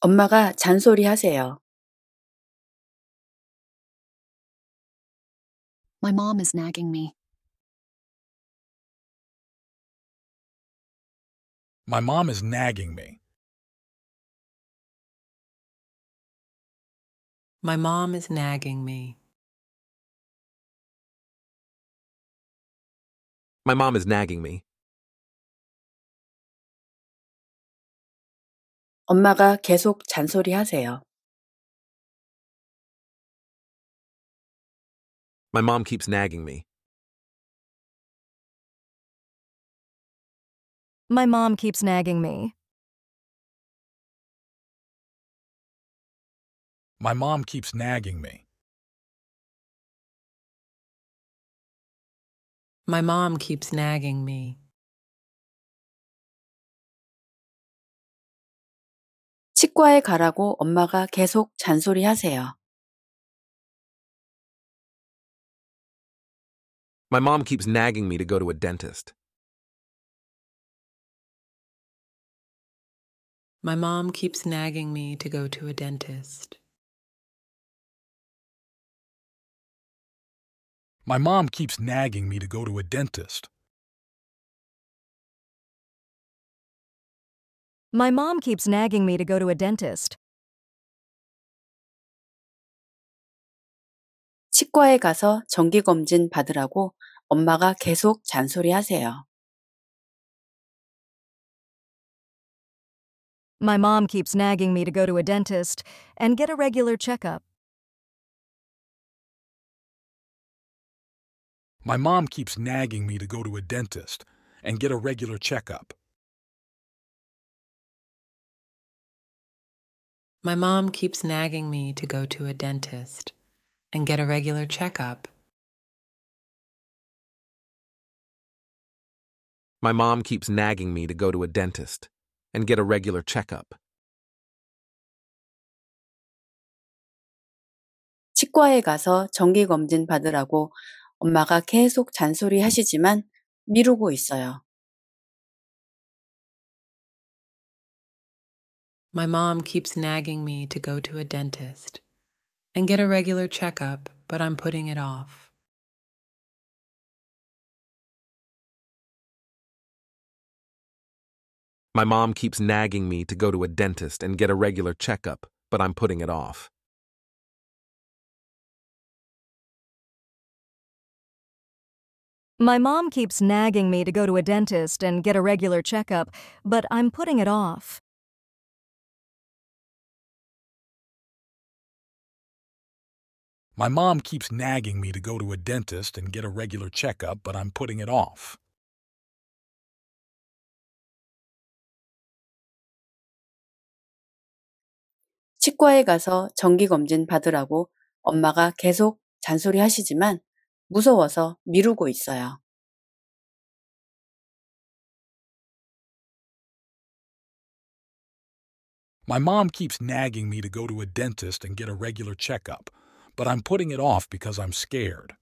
엄마가 잔소리 하세요. My mom is nagging me. My mom is nagging me. My mom is nagging me. My mom is nagging me. 엄마가 계속 잔소리하세요. My mom keeps nagging me. My mom keeps nagging me. My mom keeps nagging me. My mom keeps nagging me. 치과에 가라고 엄마가 계속 My mom keeps nagging me to go to a dentist. My mom keeps nagging me to go to a dentist. My mom keeps nagging me to go to a dentist. My mom keeps nagging me to go to a dentist. 치과에 가서 정기 검진 받으라고 엄마가 계속 잔소리하세요. My mom keeps nagging me to go to a dentist and get a regular checkup. My mom keeps nagging me to go to a dentist and get a regular checkup. My mom keeps nagging me to go to a dentist and get a regular checkup. My mom keeps nagging me to go to a dentist and get a regular checkup. 치과에 가서 정기 검진 받으라고 엄마가 계속 잔소리 하시지만 미루고 있어요. my mom keeps nagging me to go to a dentist and get a regular checkup, but I'm putting it off. My mom keeps nagging me to go to a dentist and get a regular checkup, but I'm putting it off. My mom keeps nagging me to go to a dentist and get a regular checkup, but I'm putting it off. My mom keeps nagging me to go to a dentist and get a regular checkup, but I'm putting it off. 치과에 가서 받으라고 엄마가 계속 무서워서 미루고 있어요. My mom keeps nagging me to go to a dentist and get a regular checkup but I'm putting it off because I'm scared.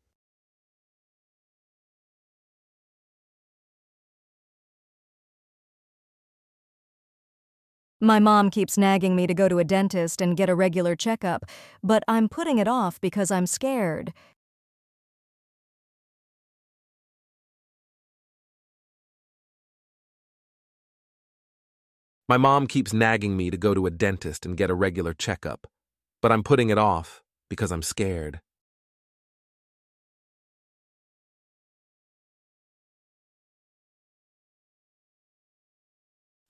My mom keeps nagging me to go to a dentist and get a regular checkup, but I'm putting it off because I'm scared. My mom keeps nagging me to go to a dentist and get a regular checkup, but I'm putting it off because I'm scared.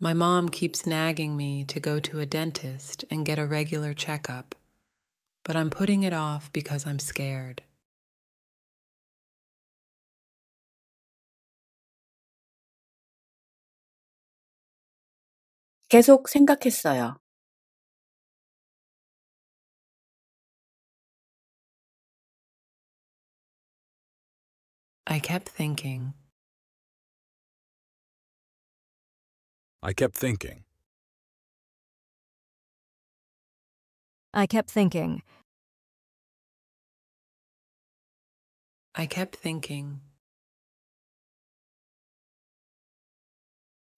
My mom keeps nagging me to go to a dentist and get a regular checkup, but I'm putting it off because I'm scared. 계속 생각했어요. I kept thinking. I kept thinking. I kept thinking. I kept thinking.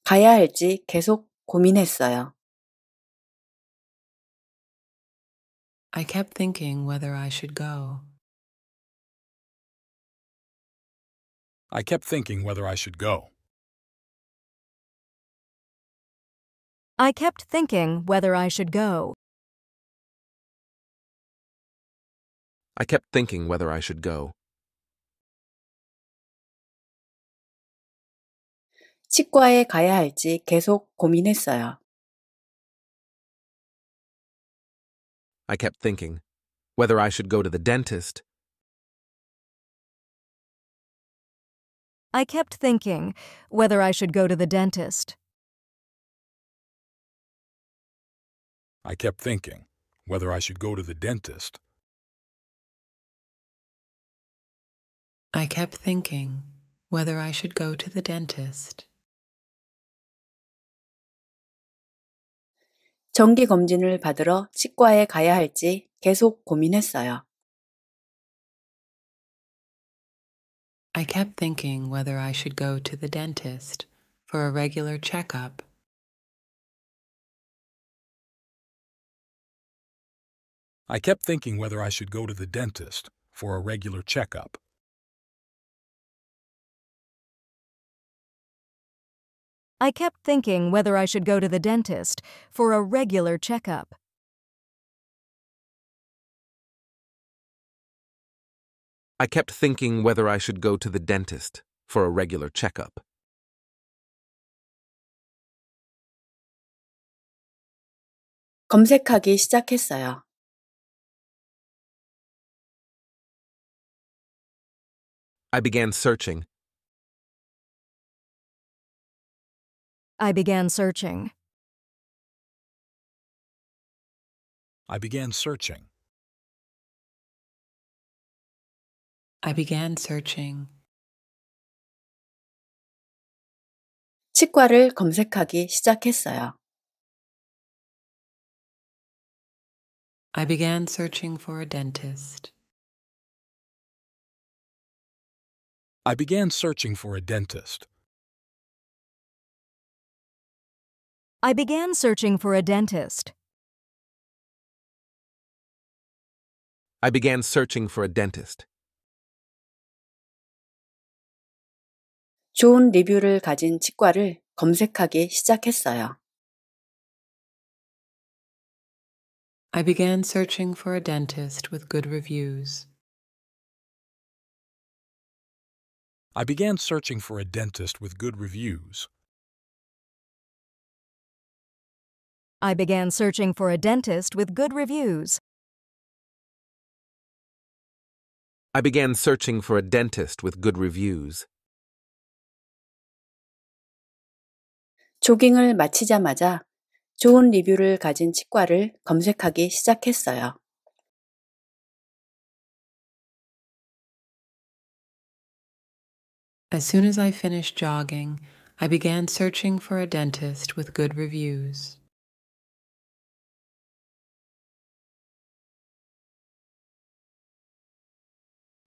가야 할지 계속 고민했어요. I kept thinking whether I should go. I kept thinking whether I should go. I kept thinking whether I should go. I kept thinking whether I should go. 치과에 가야 할지 계속 고민했어요. I kept thinking whether I should go to the dentist I kept thinking whether I should go to the dentist. I kept thinking whether I should go to the dentist. I kept thinking whether I should go to the dentist. 정기 검진을 받으러 치과에 가야 할지 계속 고민했어요. I kept thinking whether I should go to the dentist for a regular checkup. I kept thinking whether I should go to the dentist for a regular checkup. I kept thinking whether I should go to the dentist for a regular checkup. I kept thinking whether I should go to the dentist for a regular checkup. I began searching. I began searching. I began searching. I began searching. 치과를 검색하기 시작했어요. I began searching for a dentist. I began searching for a dentist. I began searching for a dentist. I began searching for a dentist. 좋은 리뷰를 가진 치과를 검색하기 시작했어요. I began searching for a dentist with good reviews. I began searching for a dentist with good reviews. I began searching for a dentist with good reviews. I began searching for a dentist with good reviews. 조깅을 마치자마자 좋은 리뷰를 가진 치과를 검색하기 시작했어요. As soon as I finished jogging, I began searching for a dentist with good reviews.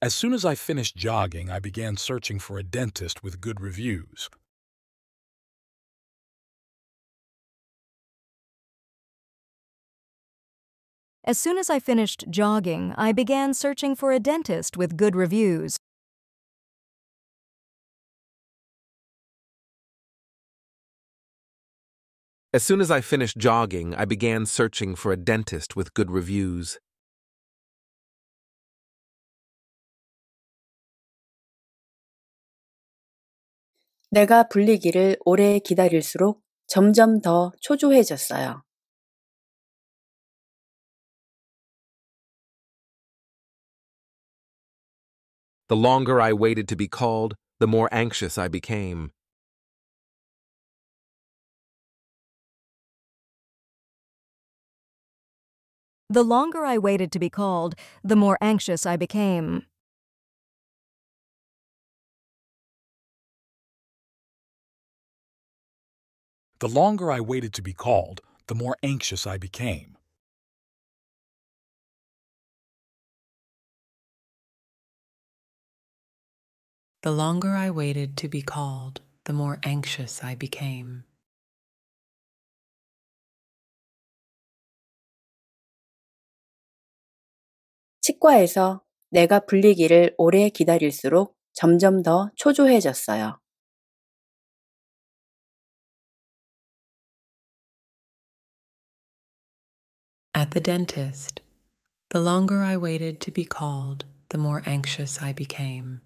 As soon as I finished jogging, I began searching for a dentist with good reviews. As soon as I finished jogging, I began searching for a dentist with good reviews. As soon as I finished jogging, I began searching for a dentist with good reviews. 내가 불리기를 오래 기다릴수록 점점 더 초조해졌어요. The longer I waited to be called, the more anxious I became. The longer I waited to be called, the more anxious I became. The longer I waited to be called, the more anxious I became. The longer I waited to be called, the more anxious I became. At the dentist, the longer I waited to be called, the more anxious I became.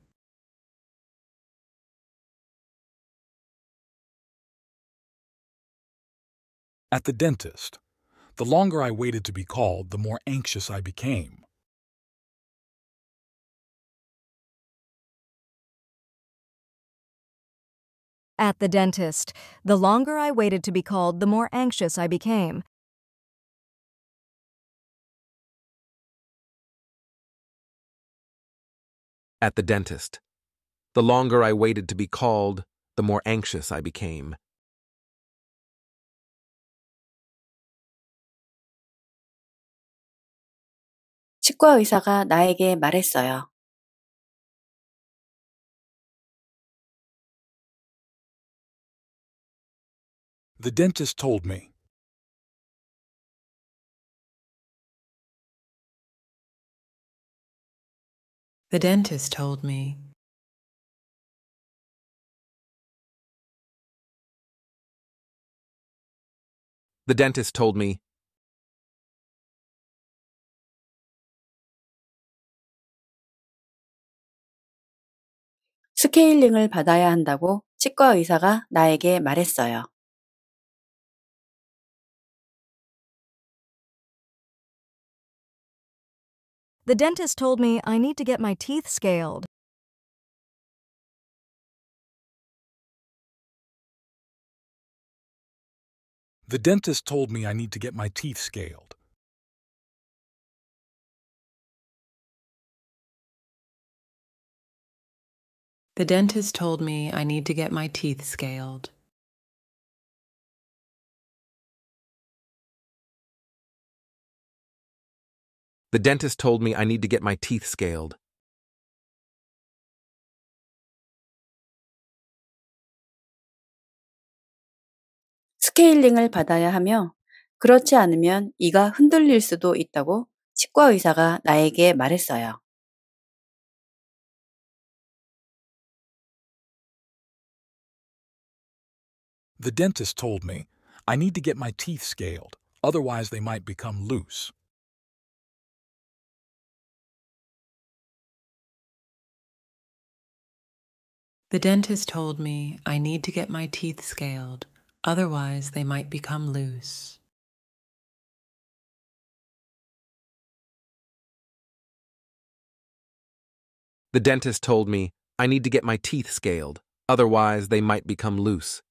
At the dentist, the longer I waited to be called, the more anxious I became. At the dentist, the longer I waited to be called, the more anxious I became. At the dentist, the longer I waited to be called, the more anxious I became. 치과 의사가 나에게 말했어요. The dentist told me. The dentist told me. The dentist told me. 스케일링을 받아야 한다고 치과 의사가 나에게 말했어요. The dentist told me I need to get my teeth scaled. The dentist told me I need to get my teeth scaled. The dentist told me I need to get my teeth scaled. The dentist told me I need to get my teeth scaled. 스케일링을 받아야 하며 그렇지 않으면 이가 흔들릴 수도 있다고 치과 의사가 나에게 말했어요. The dentist told me I need to get my teeth scaled, otherwise they might become loose. The dentist told me I need to get my teeth scaled, otherwise they might become loose. The dentist told me I need to get my teeth scaled, otherwise they might become loose.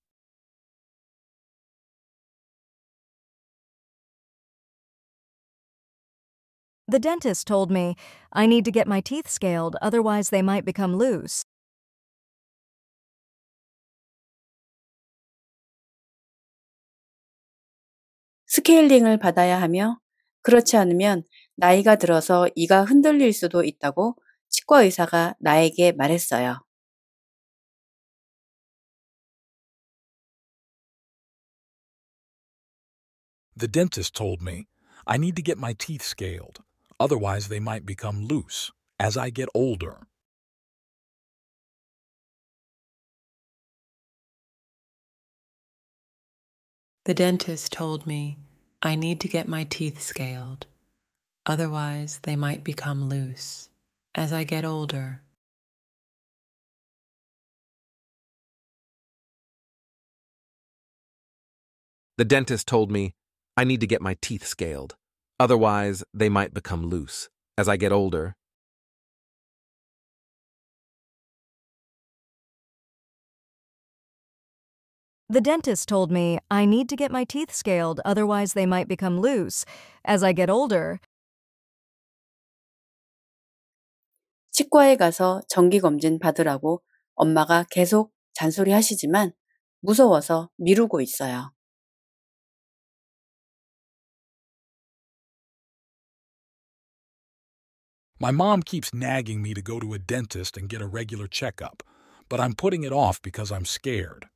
The dentist told me I need to get my teeth scaled, otherwise, they might become loose. Scaling을 받아야 하며 그렇지 않으면 나이가 들어서 이가 흔들릴 수도 있다고 치과 의사가 나에게 말했어요. The dentist told me I need to get my teeth scaled. Otherwise, they might become loose as I get older. The dentist told me I need to get my teeth scaled. Otherwise, they might become loose as I get older. The dentist told me I need to get my teeth scaled. Otherwise, they might become loose. As I get older, The dentist told me I need to get my teeth scaled, otherwise, they might become loose. As I get older, 치과에 가서 정기 검진 받으라고 엄마가 계속 잔소리 하시지만 무서워서 미루고 있어요. My mom keeps nagging me to go to a dentist and get a regular checkup, but I'm putting it off because I'm scared.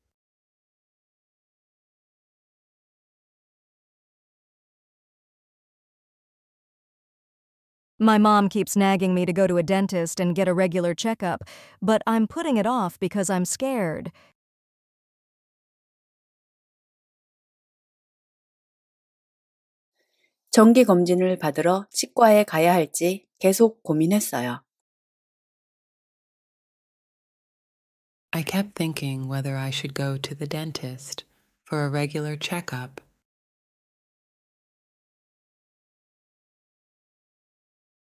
My mom keeps nagging me to go to a dentist and get a regular checkup, but I'm putting it off because I'm scared. 정기 검진을 받으러 치과에 가야 할지 계속 고민했어요. I kept thinking whether I should go to the dentist for a regular checkup.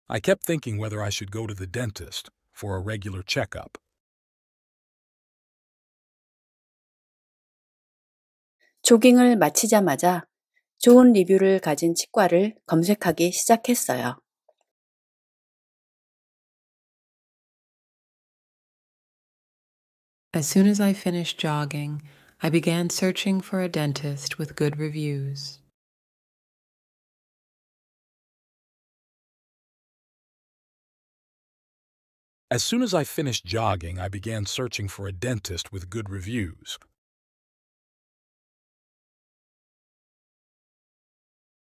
I kept thinking whether I should go to the dentist for a regular checkup. 조깅을 마치자마자 좋은 리뷰를 가진 치과를 검색하기 시작했어요. As soon as I finished jogging, I began searching for a dentist with good reviews. As soon as I finished jogging, I began searching for a dentist with good reviews.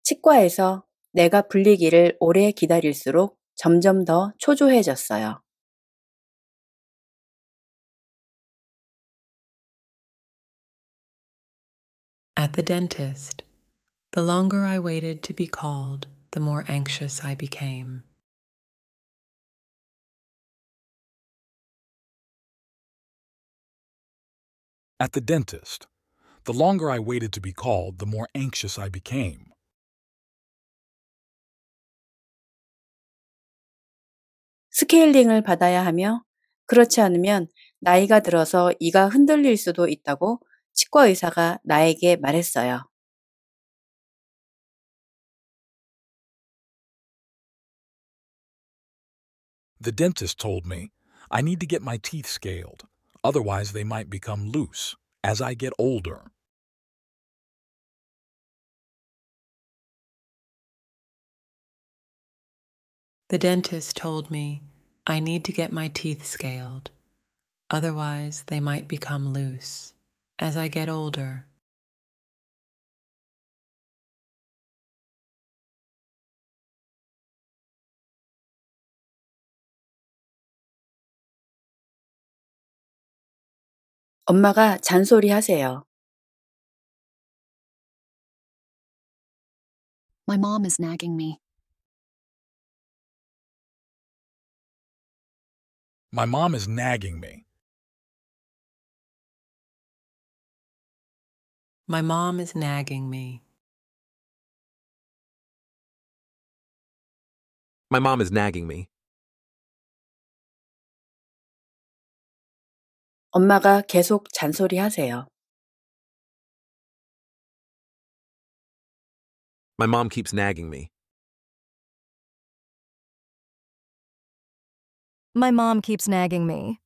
치과에서 내가 불리기를 오래 기다릴수록 점점 더 초조해졌어요. At the dentist, the longer I waited to be called, the more anxious I became. At the dentist, the longer I waited to be called, the more anxious I became. Scaling을 받아야 하며 그렇지 않으면 나이가 들어서 이가 흔들릴 수도 있다고 the dentist told me I need to get my teeth scaled, otherwise they might become loose as I get older. The dentist told me I need to get my teeth scaled, otherwise they might become loose as I get older. 잔소리 하세요. My mom is nagging me. My mom is nagging me. My mom is nagging me. My mom is nagging me. 엄마가 계속 잔소리하세요. My mom keeps nagging me. My mom keeps nagging me.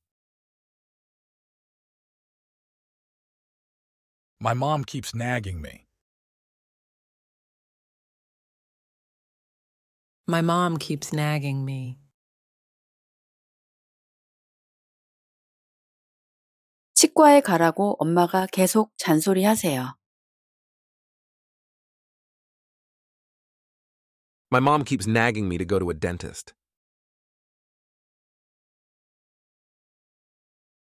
My mom keeps nagging me. My mom keeps nagging me. 치과에 가라고 엄마가 계속 잔소리하세요. My mom keeps nagging me to go to a dentist.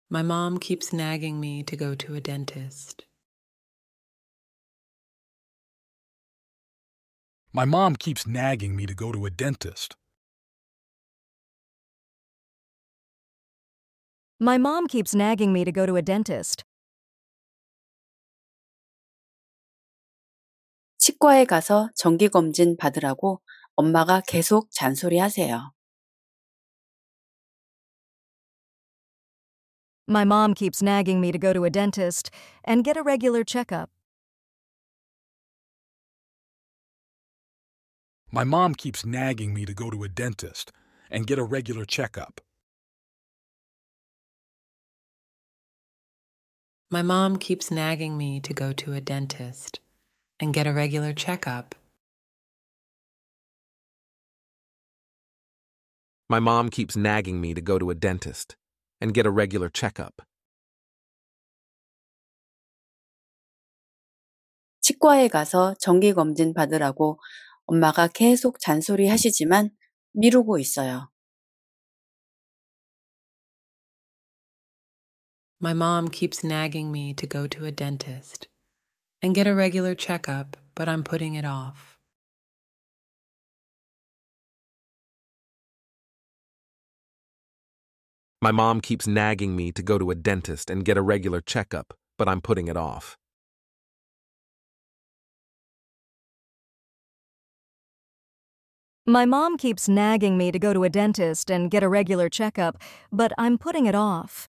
My mom keeps nagging me to go to a dentist. My mom keeps nagging me to go to a dentist. My mom keeps nagging me to go to a dentist. 치과에 가서 정기 검진 받으라고 엄마가 계속 잔소리하세요. My mom keeps nagging me to go to a dentist and get a regular checkup. My mom keeps nagging me to go to a dentist and get a regular checkup. My mom keeps nagging me to go to a dentist and get a regular checkup. My mom keeps nagging me to go to a dentist and get a regular checkup. 치과에 가서 정기 검진 받으라고 엄마가 계속 잔소리 하시지만 미루고 있어요. My mom keeps nagging me to go to a dentist and get a regular checkup, but I'm putting it off. My mom keeps nagging me to go to a dentist and get a regular checkup, but I'm putting it off. My mom keeps nagging me to go to a dentist and get a regular checkup, but I'm putting it off.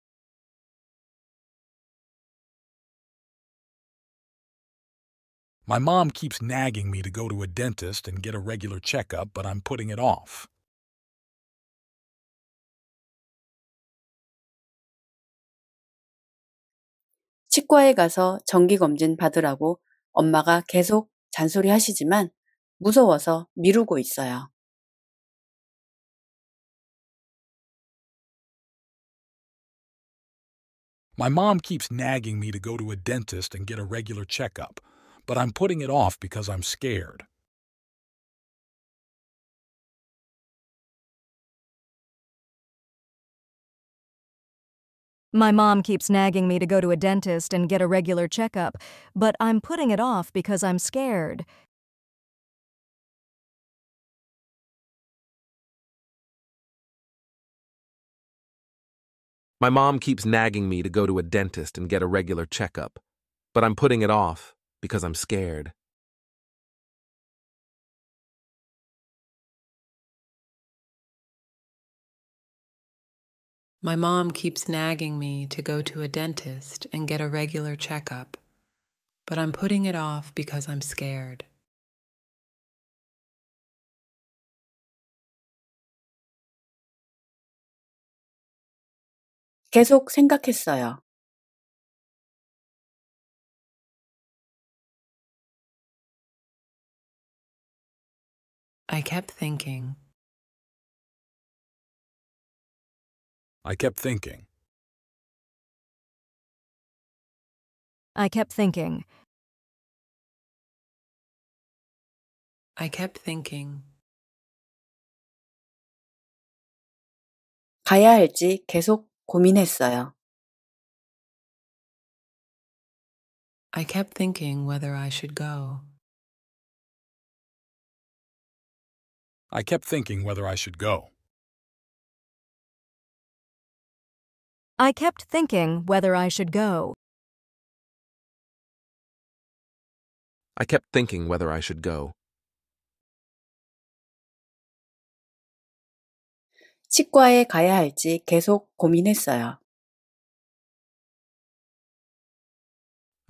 My mom keeps nagging me to go to a dentist and get a regular checkup, but I'm putting it off. 치과에 가서 정기 검진 받으라고 엄마가 계속 잔소리 하시지만 무서워서 미루고 있어요. My mom keeps nagging me to go to a dentist and get a regular checkup, but I'm putting it off because I'm scared. My mom keeps nagging me to go to a dentist and get a regular checkup, but I'm putting it off because I'm scared. My mom keeps nagging me to go to a dentist and get a regular checkup, but I'm putting it off because I'm scared. My mom keeps nagging me to go to a dentist and get a regular checkup, but I'm putting it off because I'm scared. 계속 생각했어요. I kept thinking. I kept thinking. I kept thinking. I kept thinking. 가야 할지 계속 고민했어요. I kept thinking whether I should go. I kept thinking whether I should go. I kept thinking whether I should go. I kept thinking whether I should go. 치과에 가야 할지 계속 고민했어요.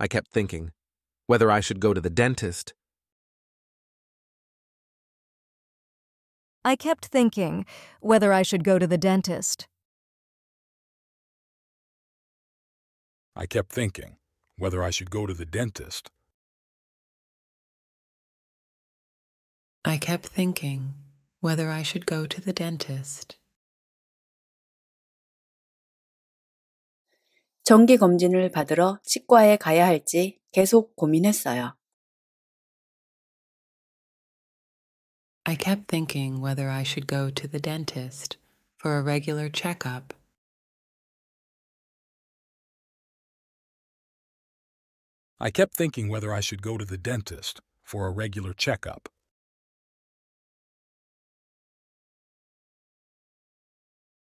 I kept thinking whether I should go to the dentist. I kept thinking whether I should go to the dentist. I kept thinking whether I should go to the dentist. I kept thinking whether I should go to the dentist. 정기 검진을 받으러 치과에 가야 할지 계속 고민했어요. I kept thinking whether I should go to the dentist for a regular checkup. I kept thinking whether I should go to the dentist for a regular checkup.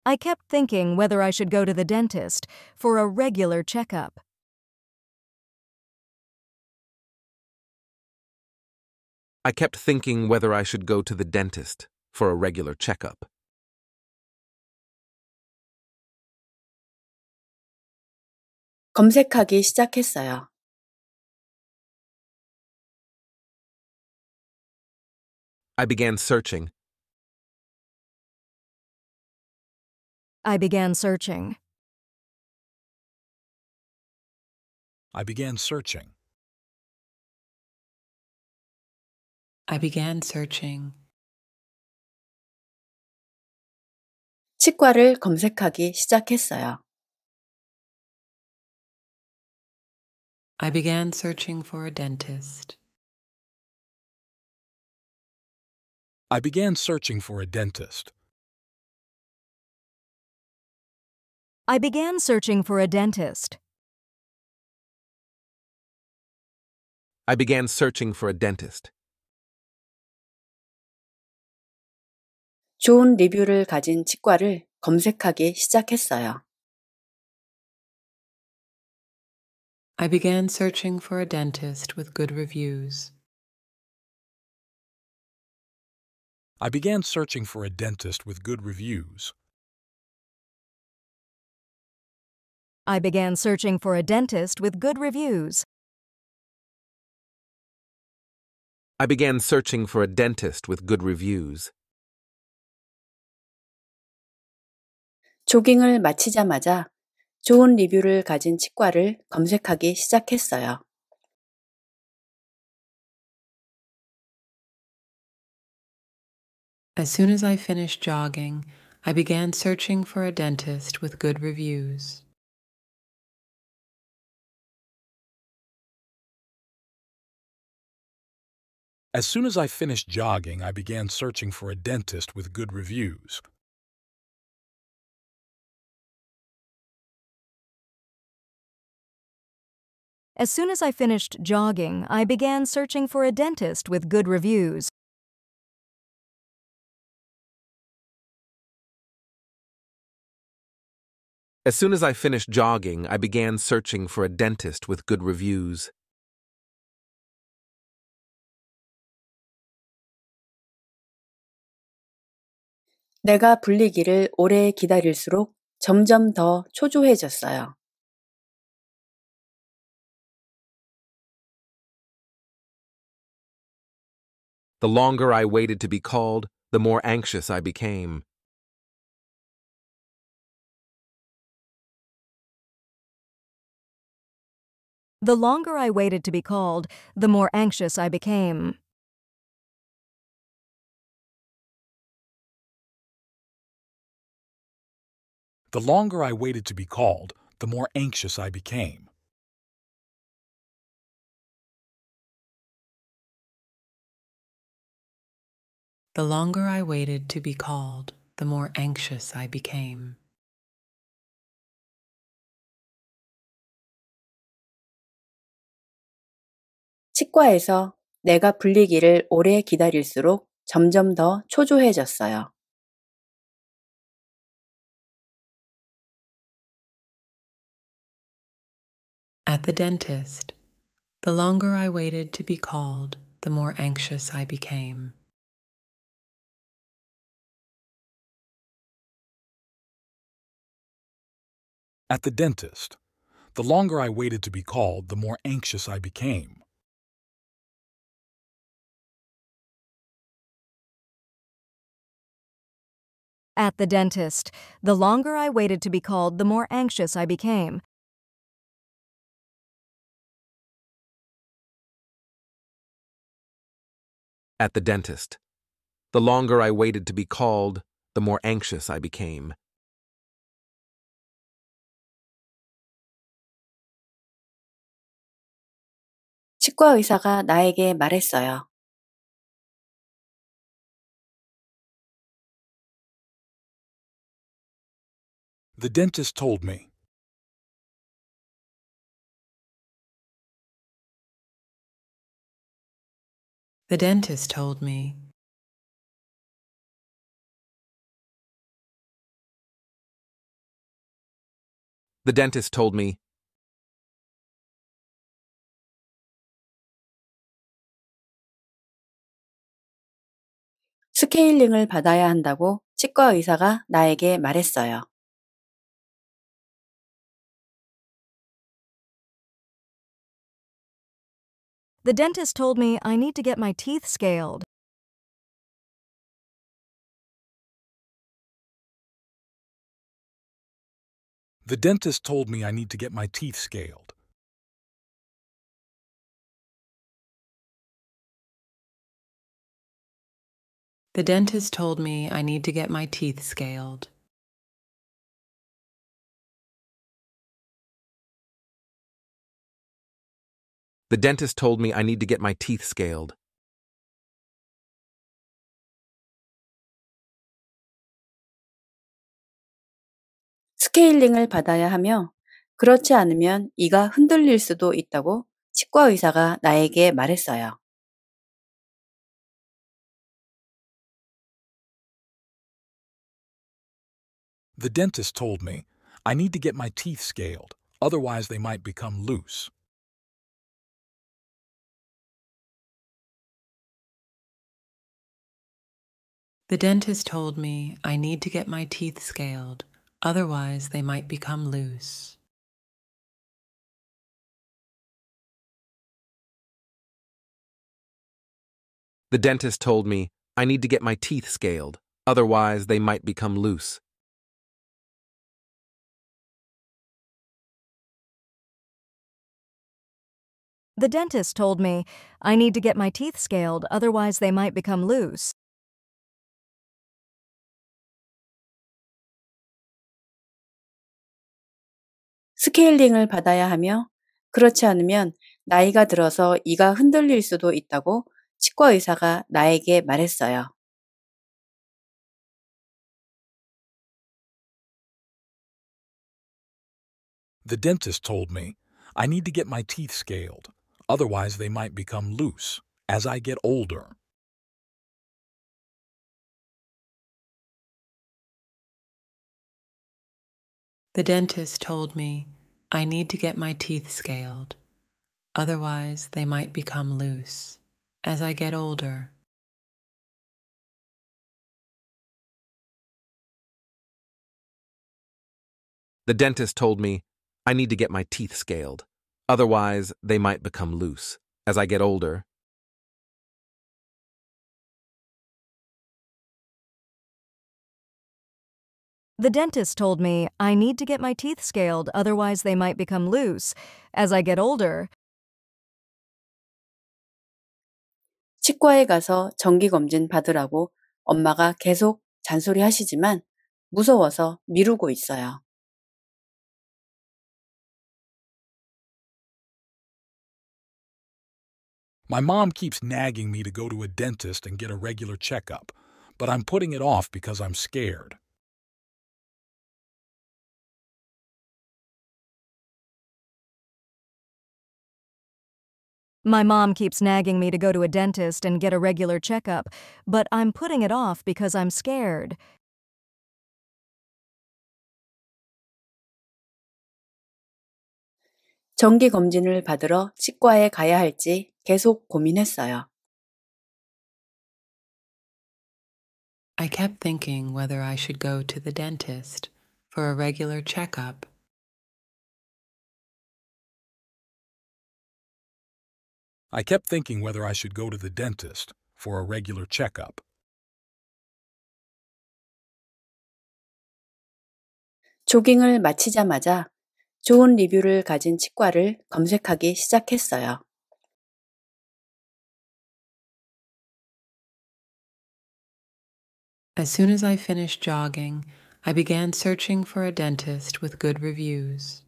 I kept thinking whether I should go to the dentist for a regular checkup. I kept thinking whether I should go to the dentist for a regular checkup. I began searching. I began searching. I began searching. I began searching. 치과를 검색하기 시작했어요. I began searching for a dentist. I began searching for a dentist. I began searching for a dentist. I began searching for a dentist. 좋은 리뷰를 가진 치과를 검색하기 시작했어요. I began searching for a dentist with good reviews. I began searching for a dentist with good reviews. I began searching for a dentist with good reviews. I began searching for a dentist with good reviews. 조깅을 마치자마자 좋은 리뷰를 가진 치과를 검색하기 시작했어요. As soon as I finished jogging, I began searching for a dentist with good reviews. As soon as I finished jogging, I began searching for a dentist with good reviews. As soon as I finished jogging, I began searching for a dentist with good reviews. As soon as I finished jogging, I began searching for a dentist with good reviews. 내가 불리기를 오래 기다릴수록 점점 더 초조해졌어요. longer I waited to be called, the more anxious I became. The longer I waited to be called, the more anxious I became. The longer I waited to be called, the more anxious I became. The longer I waited to be called, the more anxious I became. 치과에서 내가 불리기를 오래 기다릴수록 점점 더 초조해졌어요. At the dentist, the longer I waited to be called, the more anxious I became. At the dentist, the longer I waited to be called, the more anxious I became. At the dentist, the longer I waited to be called, the more anxious I became. At the dentist. The longer I waited to be called, the more anxious I became. The dentist told me. the dentist told me. The dentist told me. Scaling을 받아야 한다고 치과 의사가 나에게 말했어요. The dentist told me I need to get my teeth scaled. The dentist told me I need to get my teeth scaled. The dentist told me I need to get my teeth scaled. The dentist told me I need to get my teeth scaled. 받아야 하며 그렇지 않으면 이가 흔들릴 수도 있다고 치과 의사가 나에게 말했어요. The dentist told me I need to get my teeth scaled, otherwise they might become loose. The dentist told me I need to get my teeth scaled, otherwise, they might become loose. The dentist told me I need to get my teeth scaled, otherwise, they might become loose. The dentist told me I need to get my teeth scaled, otherwise, they might become loose. 스케일링을 받아야 하며 그렇지 않으면 나이가 들어서 이가 흔들릴 수도 있다고 치과 의사가 나에게 말했어요. The dentist told me I need to get my teeth scaled, otherwise they might become loose as I get older. The dentist told me I need to get my teeth scaled, otherwise, they might become loose as I get older. The dentist told me I need to get my teeth scaled, otherwise, they might become loose as I get older. The dentist told me I need to get my teeth scaled, otherwise, they might become loose as I get older. 치과에 가서 정기 검진 받으라고 엄마가 계속 잔소리 하시지만 무서워서 미루고 있어요. My mom keeps nagging me to go to a dentist and get a regular checkup, but I'm putting it off because I'm scared. My mom keeps nagging me to go to a dentist and get a regular checkup, but I'm putting it off because I'm scared. I kept thinking whether I should go to the dentist for a regular checkup I kept thinking whether I should go to the dentist for a regular checkup. 마치자마자 좋은 리뷰를 가진 치과를 검색하기 시작했어요. As soon as I finished jogging, I began searching for a dentist with good reviews.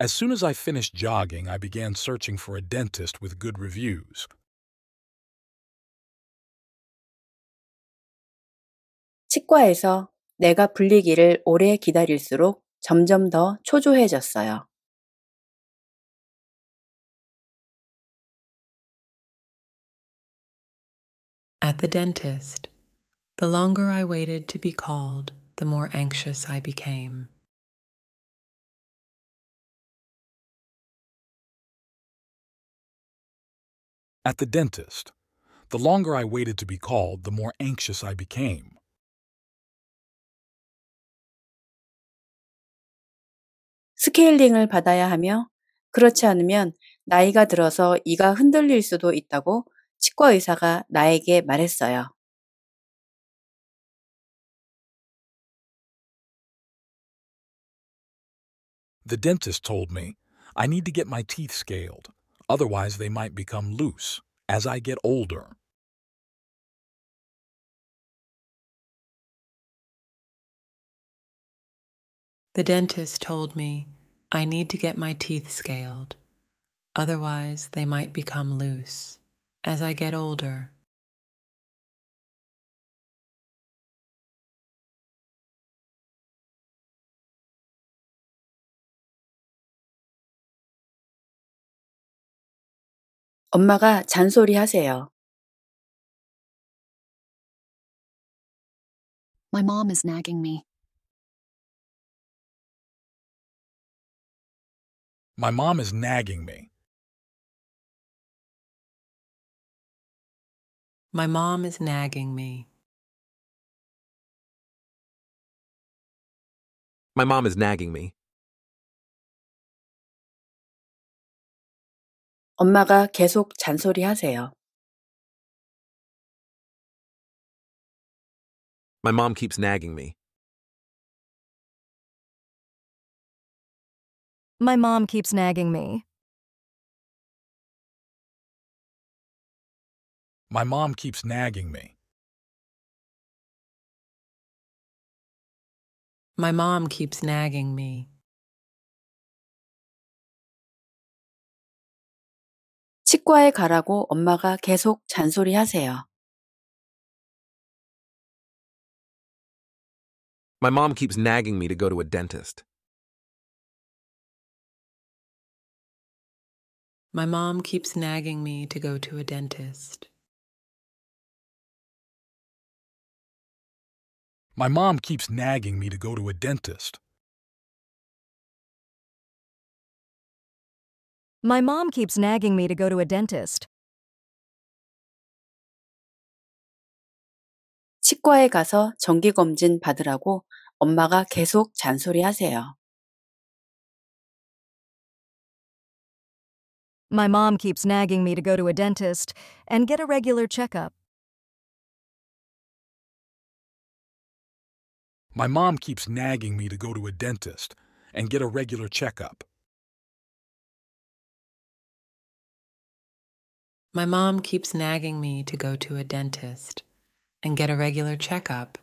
As soon as I finished jogging, I began searching for a dentist with good reviews. At the dentist, the longer I waited to be called, the more anxious I became. At the dentist, the longer I waited to be called, the more anxious I became. Scaling을 받아야 하며 그렇지 않으면 나이가 들어서 이가 흔들릴 수도 있다고 치과 의사가 나에게 말했어요. The dentist told me I need to get my teeth scaled. Otherwise, they might become loose as I get older. The dentist told me I need to get my teeth scaled, otherwise, they might become loose as I get older. 엄마가 잔소리 하세요. My mom is nagging me. My mom is nagging me. My mom is nagging me. My mom is nagging me. 엄마가 계속 My mom keeps nagging me. My mom keeps nagging me. My mom keeps nagging me. My mom keeps nagging me. 치과에 가라고 엄마가 계속 My mom keeps nagging me to go to a dentist. My mom keeps nagging me to go to a dentist. My mom keeps nagging me to go to a dentist. My mom keeps nagging me to go to a dentist. 치과에 가서 정기 검진 받으라고 엄마가 계속 잔소리하세요. My mom keeps nagging me to go to a dentist and get a regular checkup. My mom keeps nagging me to go to a dentist and get a regular checkup. My mom keeps nagging me to go to a dentist and get a regular checkup.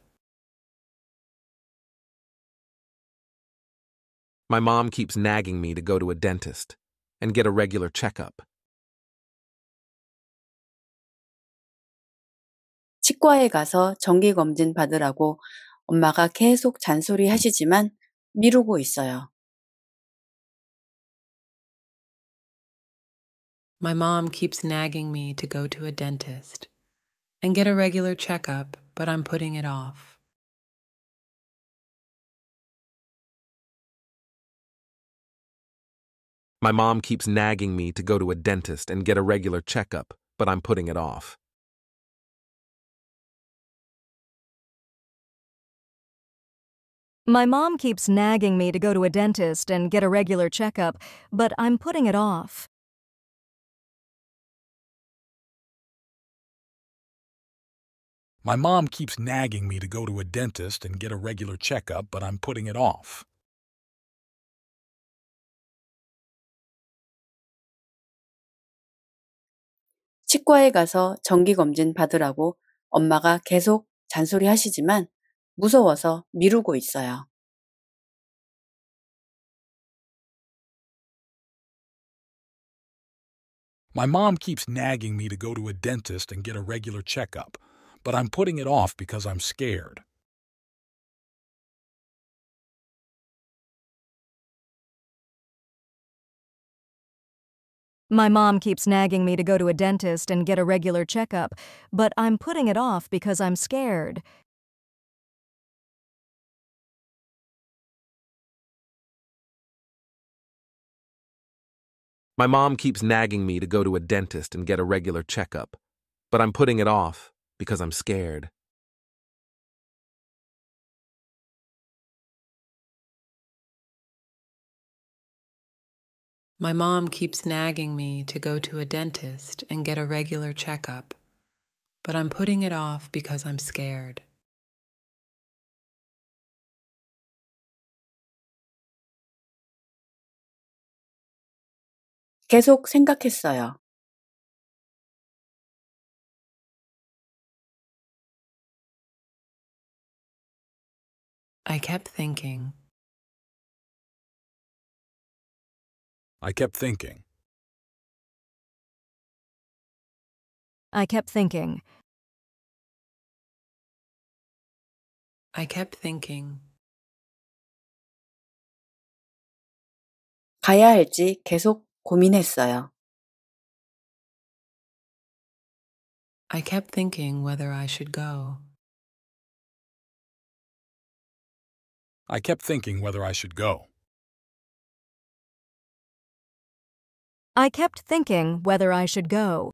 My mom keeps nagging me to go to a dentist and get a regular checkup. 치과에 가서 정기 검진 받으라고 엄마가 계속 잔소리 하시지만 미루고 있어요. my mom keeps nagging me to go to a dentist and get a regular checkup, but I'm putting it off. My mom keeps nagging me to go to a dentist and get a regular checkup, but I'm putting it off. My mom keeps nagging me to go to a dentist and get a regular checkup, but I'm putting it off. My mom keeps nagging me to go to a dentist and get a regular checkup, but I'm putting it off. 치과에 가서 받으라고 엄마가 계속 무서워서 미루고 있어요. My mom keeps nagging me to go to a dentist and get a regular checkup, but I'm putting it off because I'm scared. My mom keeps nagging me to go to a dentist and get a regular checkup, but I'm putting it off because I'm scared. My mom keeps nagging me to go to a dentist and get a regular checkup, but I'm putting it off because I'm scared. My mom keeps nagging me to go to a dentist and get a regular checkup, but I'm putting it off because I'm scared. 계속 생각했어요. I kept thinking. I kept thinking. I kept thinking. I kept thinking. 가야 할지 계속 고민했어요. I kept thinking whether I should go. I kept thinking whether I should go. I kept thinking whether I should go.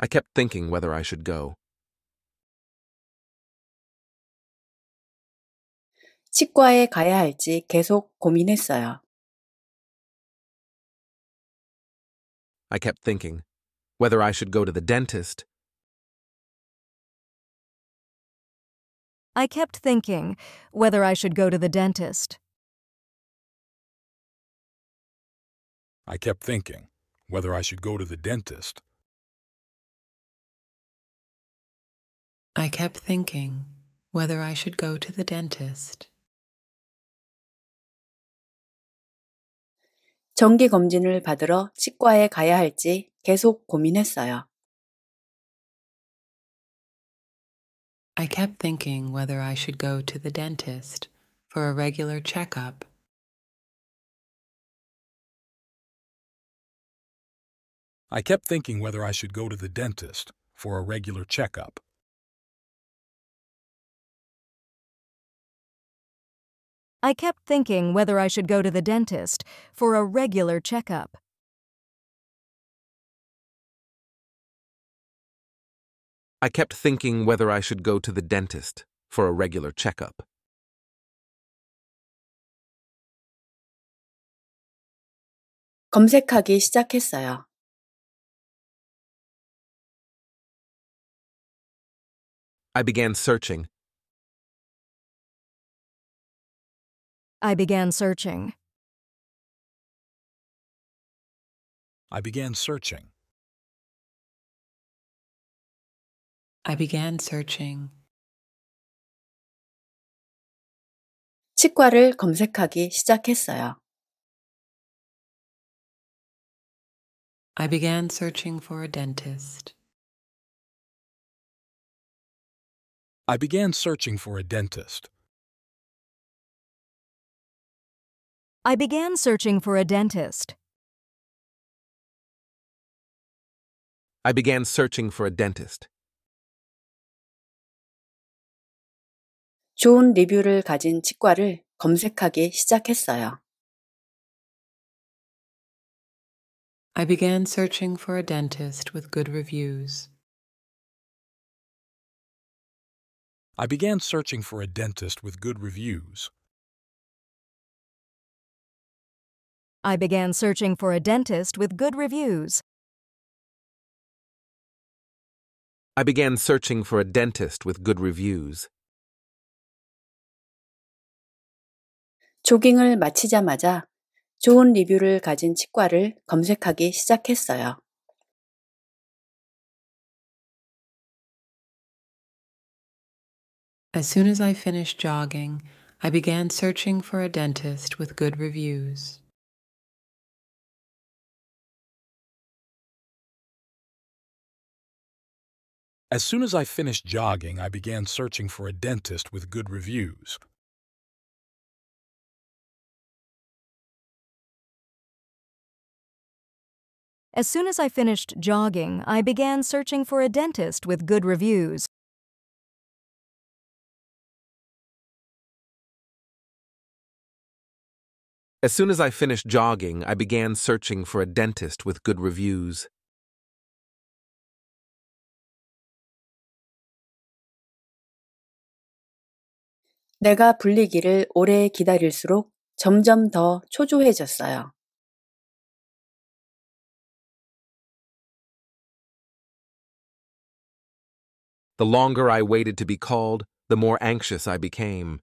I kept thinking whether I should go. 치과에 가야 할지 계속 고민했어요. I kept thinking whether I should go to the dentist I kept thinking whether I should go to the dentist. I kept thinking whether I should go to the dentist. I kept thinking whether I should go to the dentist. 정기 검진을 받으러 치과에 가야 할지 계속 고민했어요. I kept thinking whether I should go to the dentist for a regular checkup. I kept thinking whether I should go to the dentist for a regular checkup. I kept thinking whether I should go to the dentist for a regular checkup. I kept thinking whether I should go to the dentist for a regular checkup. I began searching. I began searching. I began searching. I began searching. 치과를 검색하기 시작했어요. I began searching for a dentist. I began searching for a dentist. I began searching for a dentist. I began searching for a dentist. 좋은 리뷰를 가진 치과를 검색하기 시작했어요. I began searching for a dentist with good reviews. I began searching for a dentist with good reviews. I began searching for a dentist with good reviews. I began searching for a dentist with good reviews. 조깅을 마치자마자 좋은 리뷰를 가진 치과를 검색하기 시작했어요. As soon as I finished jogging, I began searching for a dentist with good reviews. As soon as I finished jogging, I began searching for a dentist with good reviews. As soon as I finished jogging, I began searching for a dentist with good reviews. As soon as I finished jogging, I began searching for a dentist with good reviews. 내가 불리기를 오래 기다릴수록 점점 더 초조해졌어요. The longer I waited to be called, the more anxious I became.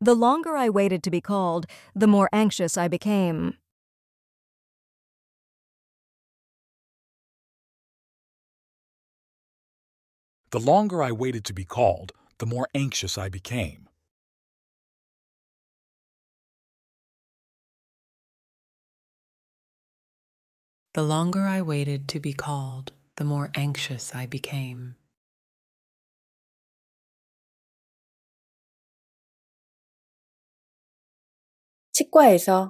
The longer I waited to be called, the more anxious I became. The longer I waited to be called, the more anxious I became. The longer I waited to be called, the more anxious I became. At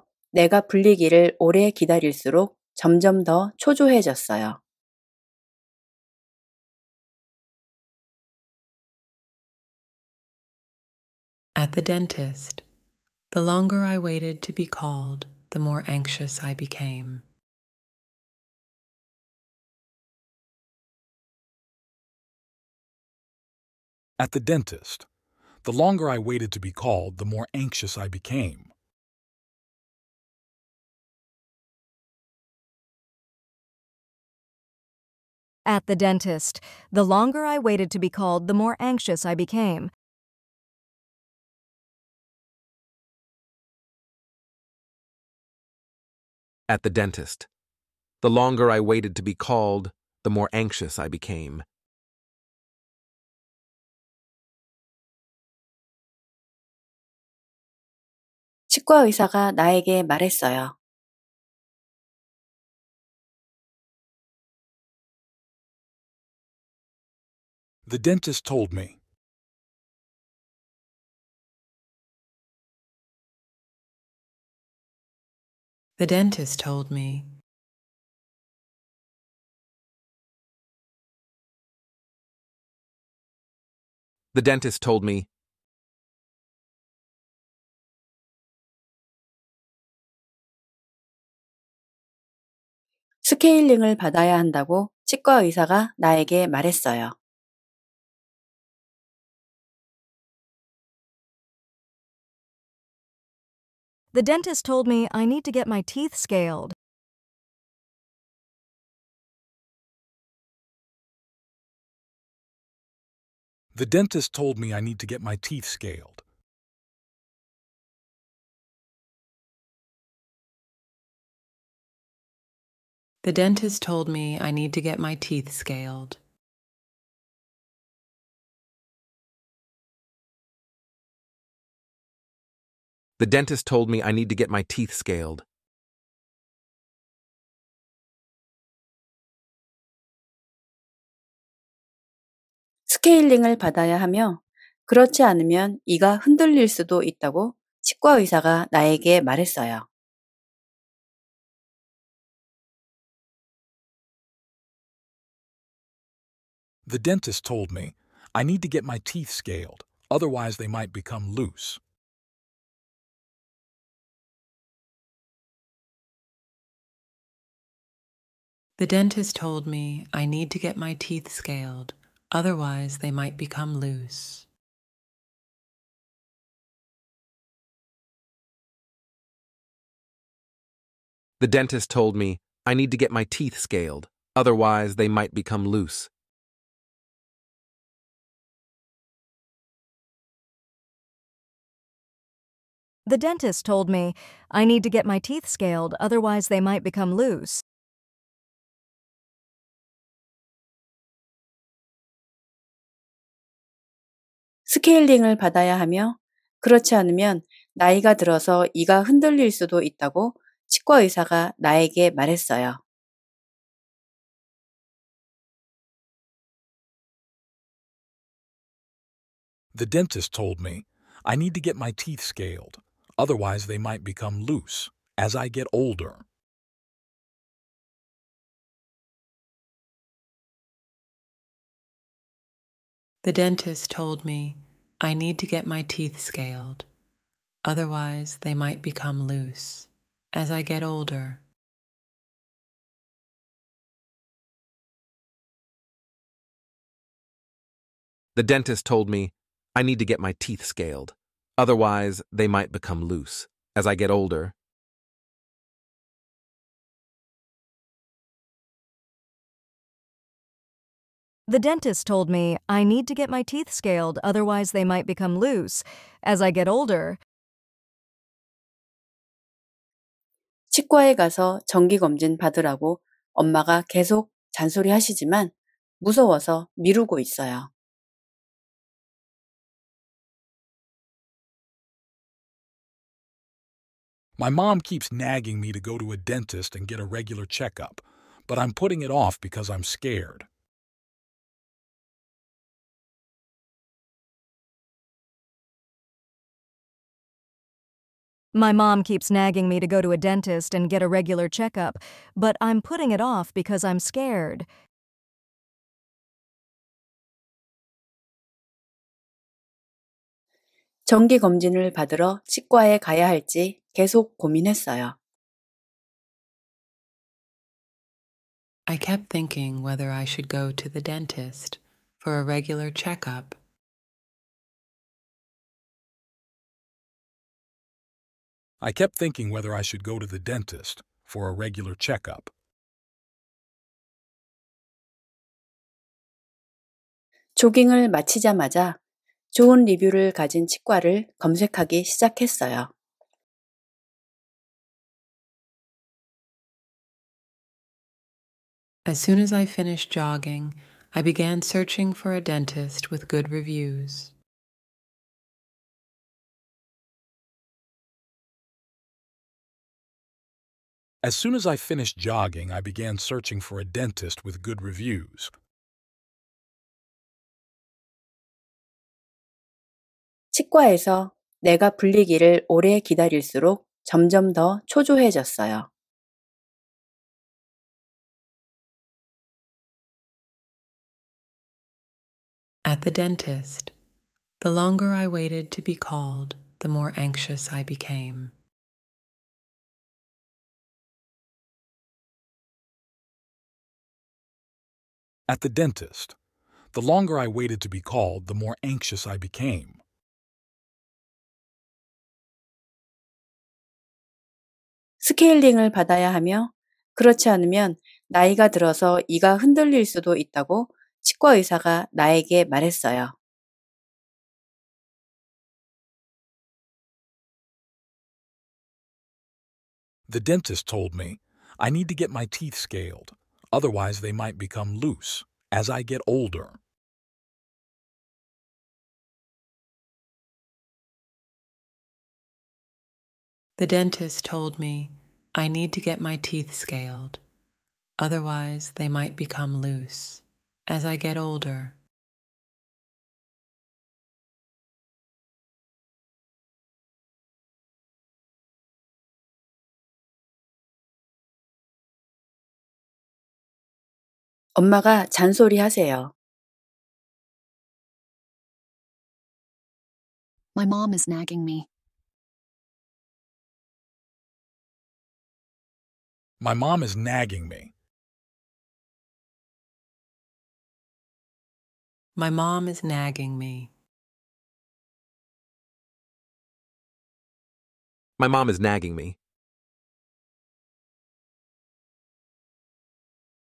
the dentist, the longer I waited to be called, the more anxious I became. At the dentist, the longer I waited to be called, the more anxious I became. At the dentist, the longer I waited to be called, the more anxious I became. At the dentist, the longer I waited to be called, the more anxious I became. 치과 의사가 나에게 말했어요. The dentist told me. The dentist told me. The dentist told me. 스케일링을 받아야 한다고 치과 의사가 나에게 말했어요. The dentist told me I need to get my teeth scaled. The dentist told me I need to get my teeth scaled. The dentist told me I need to get my teeth scaled. The dentist told me I need to get my teeth scaled. 스케일링을 받아야 하며 그렇지 않으면 이가 흔들릴 수도 있다고 치과 의사가 나에게 말했어요. The dentist told me I need to get my teeth scaled, otherwise they might become loose. The dentist told me I need to get my teeth scaled, otherwise they might become loose. The dentist told me I need to get my teeth scaled, otherwise they might become loose. The dentist told me I need to get my teeth scaled, otherwise, they might become loose. Scaling을 받아야 하며 그렇지 않으면 나이가 들어서 이가 흔들릴 수도 있다고 치과 의사가 나에게 말했어요. The dentist told me I need to get my teeth scaled. Otherwise, they might become loose as I get older. The dentist told me I need to get my teeth scaled. Otherwise, they might become loose as I get older. The dentist told me I need to get my teeth scaled. Otherwise, they might become loose. As I get older, The dentist told me I need to get my teeth scaled, otherwise, they might become loose. As I get older, 치과에 가서 정기 검진 받으라고 엄마가 계속 잔소리 하시지만 무서워서 미루고 있어요. My mom keeps nagging me to go to a dentist and get a regular checkup, but I'm putting it off because I'm scared. My mom keeps nagging me to go to a dentist and get a regular checkup, but I'm putting it off because I'm scared. 정기 검진을 받으러 치과에 가야 할지 계속 고민했어요. I kept thinking whether I should go to the dentist for a regular checkup. I kept thinking whether I should go to the dentist for a regular checkup. 조깅을 마치자마자 좋은 리뷰를 가진 치과를 검색하기 시작했어요. As soon as I finished jogging, I began searching for a dentist with good reviews. As soon as I finished jogging, I began searching for a dentist with good reviews. 치과에서 내가 불리기를 오래 기다릴수록 점점 더 초조해졌어요. At the dentist, the longer I waited to be called, the more anxious I became. At the dentist, the longer I waited to be called, the more anxious I became. Scaling을 받아야 하며 그렇지 않으면 나이가 들어서 이가 흔들릴 수도 있다고 치과 의사가 나에게 말했어요. The dentist told me I need to get my teeth scaled, otherwise they might become loose as I get older. The dentist told me I need to get my teeth scaled, otherwise they might become loose as I get older. 잔소리 하세요. My mom is nagging me. My mom is nagging me. My mom is nagging me. My mom is nagging me.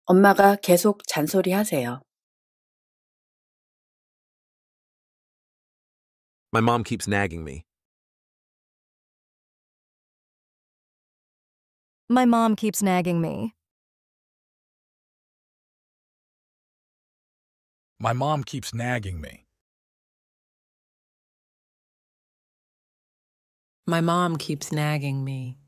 엄마가 계속 잔소리하세요. My mom keeps nagging me. My mom keeps nagging me. My mom keeps nagging me. My mom keeps nagging me.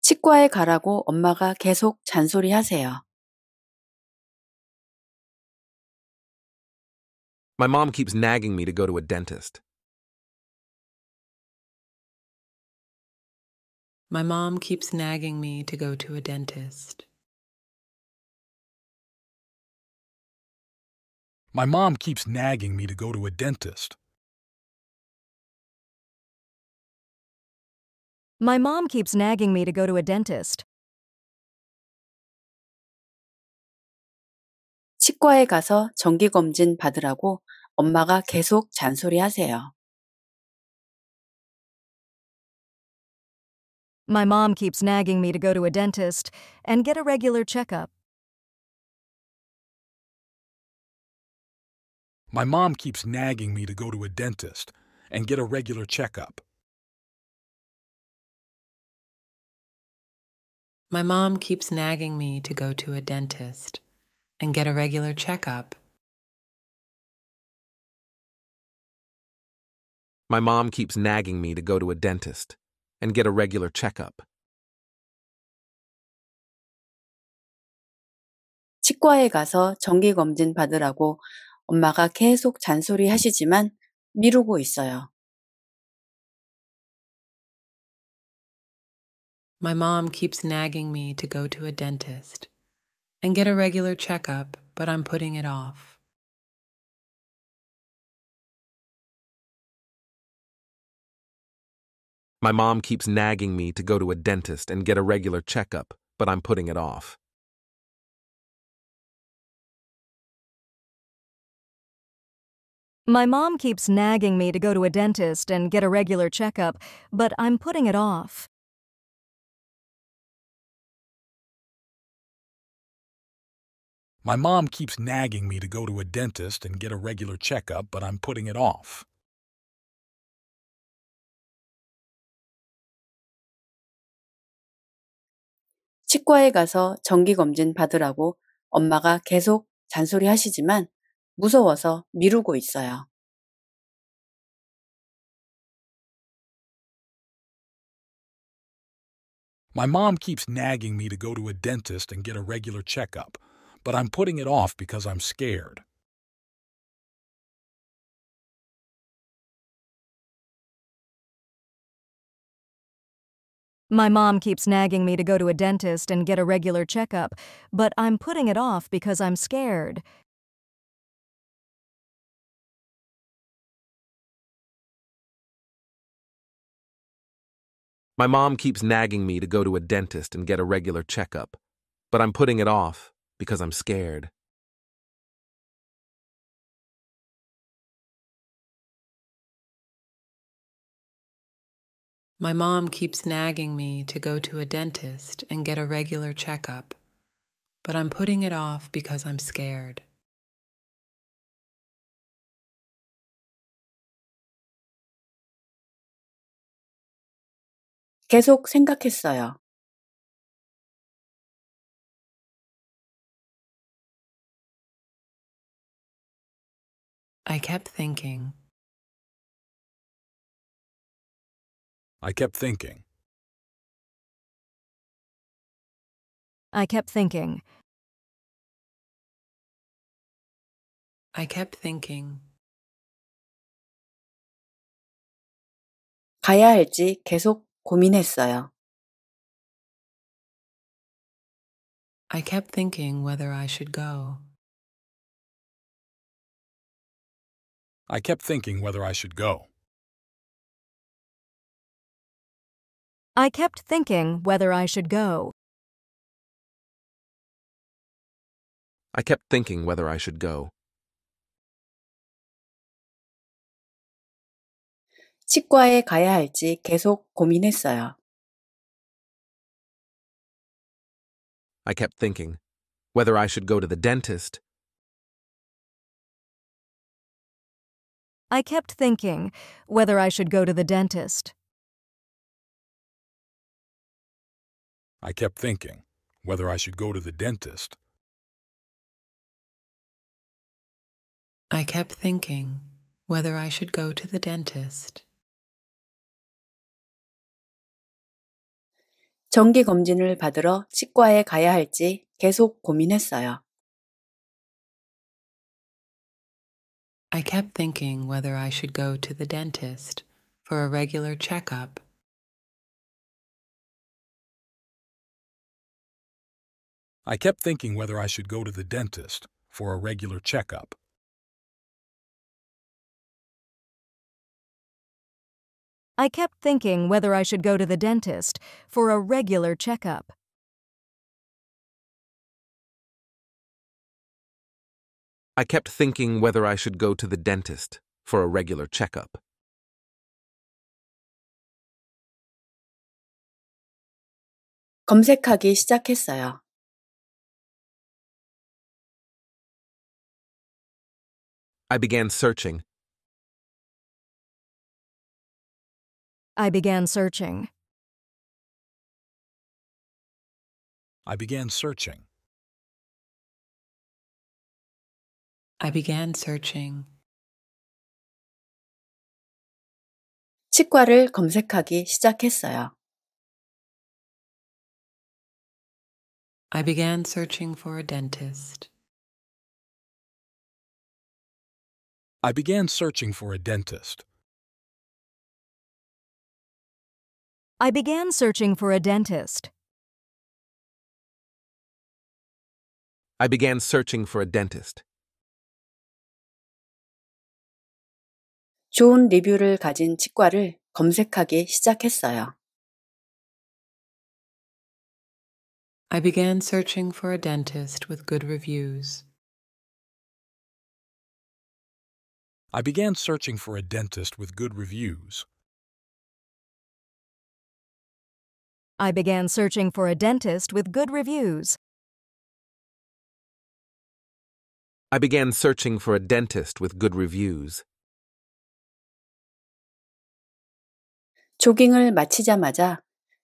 치과에 가라고 엄마가 계속 잔소리하세요. My mom keeps nagging me to go to a dentist. My mom keeps nagging me to go to a dentist. My mom keeps nagging me to go to a dentist. My mom keeps nagging me to go to a dentist. 치과에 가서 정기 검진 받으라고 엄마가 계속 잔소리하세요. My mom keeps nagging me to go to a dentist and get a regular checkup. My mom keeps nagging me to go to a dentist and get a regular checkup. My mom keeps nagging me to go to a dentist and get a regular checkup. My mom keeps nagging me to go to a dentist and get a regular checkup. 치과에 가서 정기 검진 받으라고 my mom keeps nagging me to go to a dentist and get a regular checkup, but I'm putting it off. My mom keeps nagging me to go to a dentist and get a regular checkup, but I'm putting it off. My mom keeps nagging me to go to a dentist and get a regular checkup, but I'm putting it off. My mom keeps nagging me to go to a dentist and get a regular checkup, but I'm putting it off. 치과에 가서 정기 검진 받으라고 엄마가 계속 잔소리 하시지만 무서워서 미루고 있어요. My mom keeps nagging me to go to a dentist and get a regular checkup, but I'm putting it off because I'm scared. My mom keeps nagging me to go to a dentist and get a regular checkup, but I'm putting it off because I'm scared. My mom keeps nagging me to go to a dentist and get a regular checkup, but I'm putting it off because I'm scared. My mom keeps nagging me to go to a dentist and get a regular checkup, but I'm putting it off because I'm scared. 계속 생각했어요. I kept thinking. I kept thinking. I kept thinking. I kept thinking. 가야 할지 계속 고민했어요. I kept thinking whether I should go. I kept thinking whether I should go. I kept thinking whether I should go. I kept thinking whether I should go. 치과에 가야 할지 계속 고민했어요. I kept thinking whether I should go to the dentist. I kept thinking whether I should go to the dentist. I kept thinking whether I should go to the dentist. I kept thinking whether I should go to the dentist. 정기 검진을 받으러 치과에 가야 할지 계속 고민했어요. I kept thinking whether I should go to the dentist for a regular checkup. I kept thinking whether I should go to the dentist for a regular checkup. I kept thinking whether I should go to the dentist for a regular checkup. I kept thinking whether I should go to the dentist for a regular checkup. I began searching I began searching. I began searching. I began searching. 치과를 검색하기 시작했어요. I began searching for a dentist. I began searching for a dentist. I began searching for a dentist. I began searching for a dentist. 좋은 리뷰를 가진 치과를 검색하기 시작했어요. I began searching for a dentist with good reviews. I began searching for a dentist with good reviews. I began searching for a dentist with good reviews. I began searching for a dentist with good reviews. 조깅을 마치자마자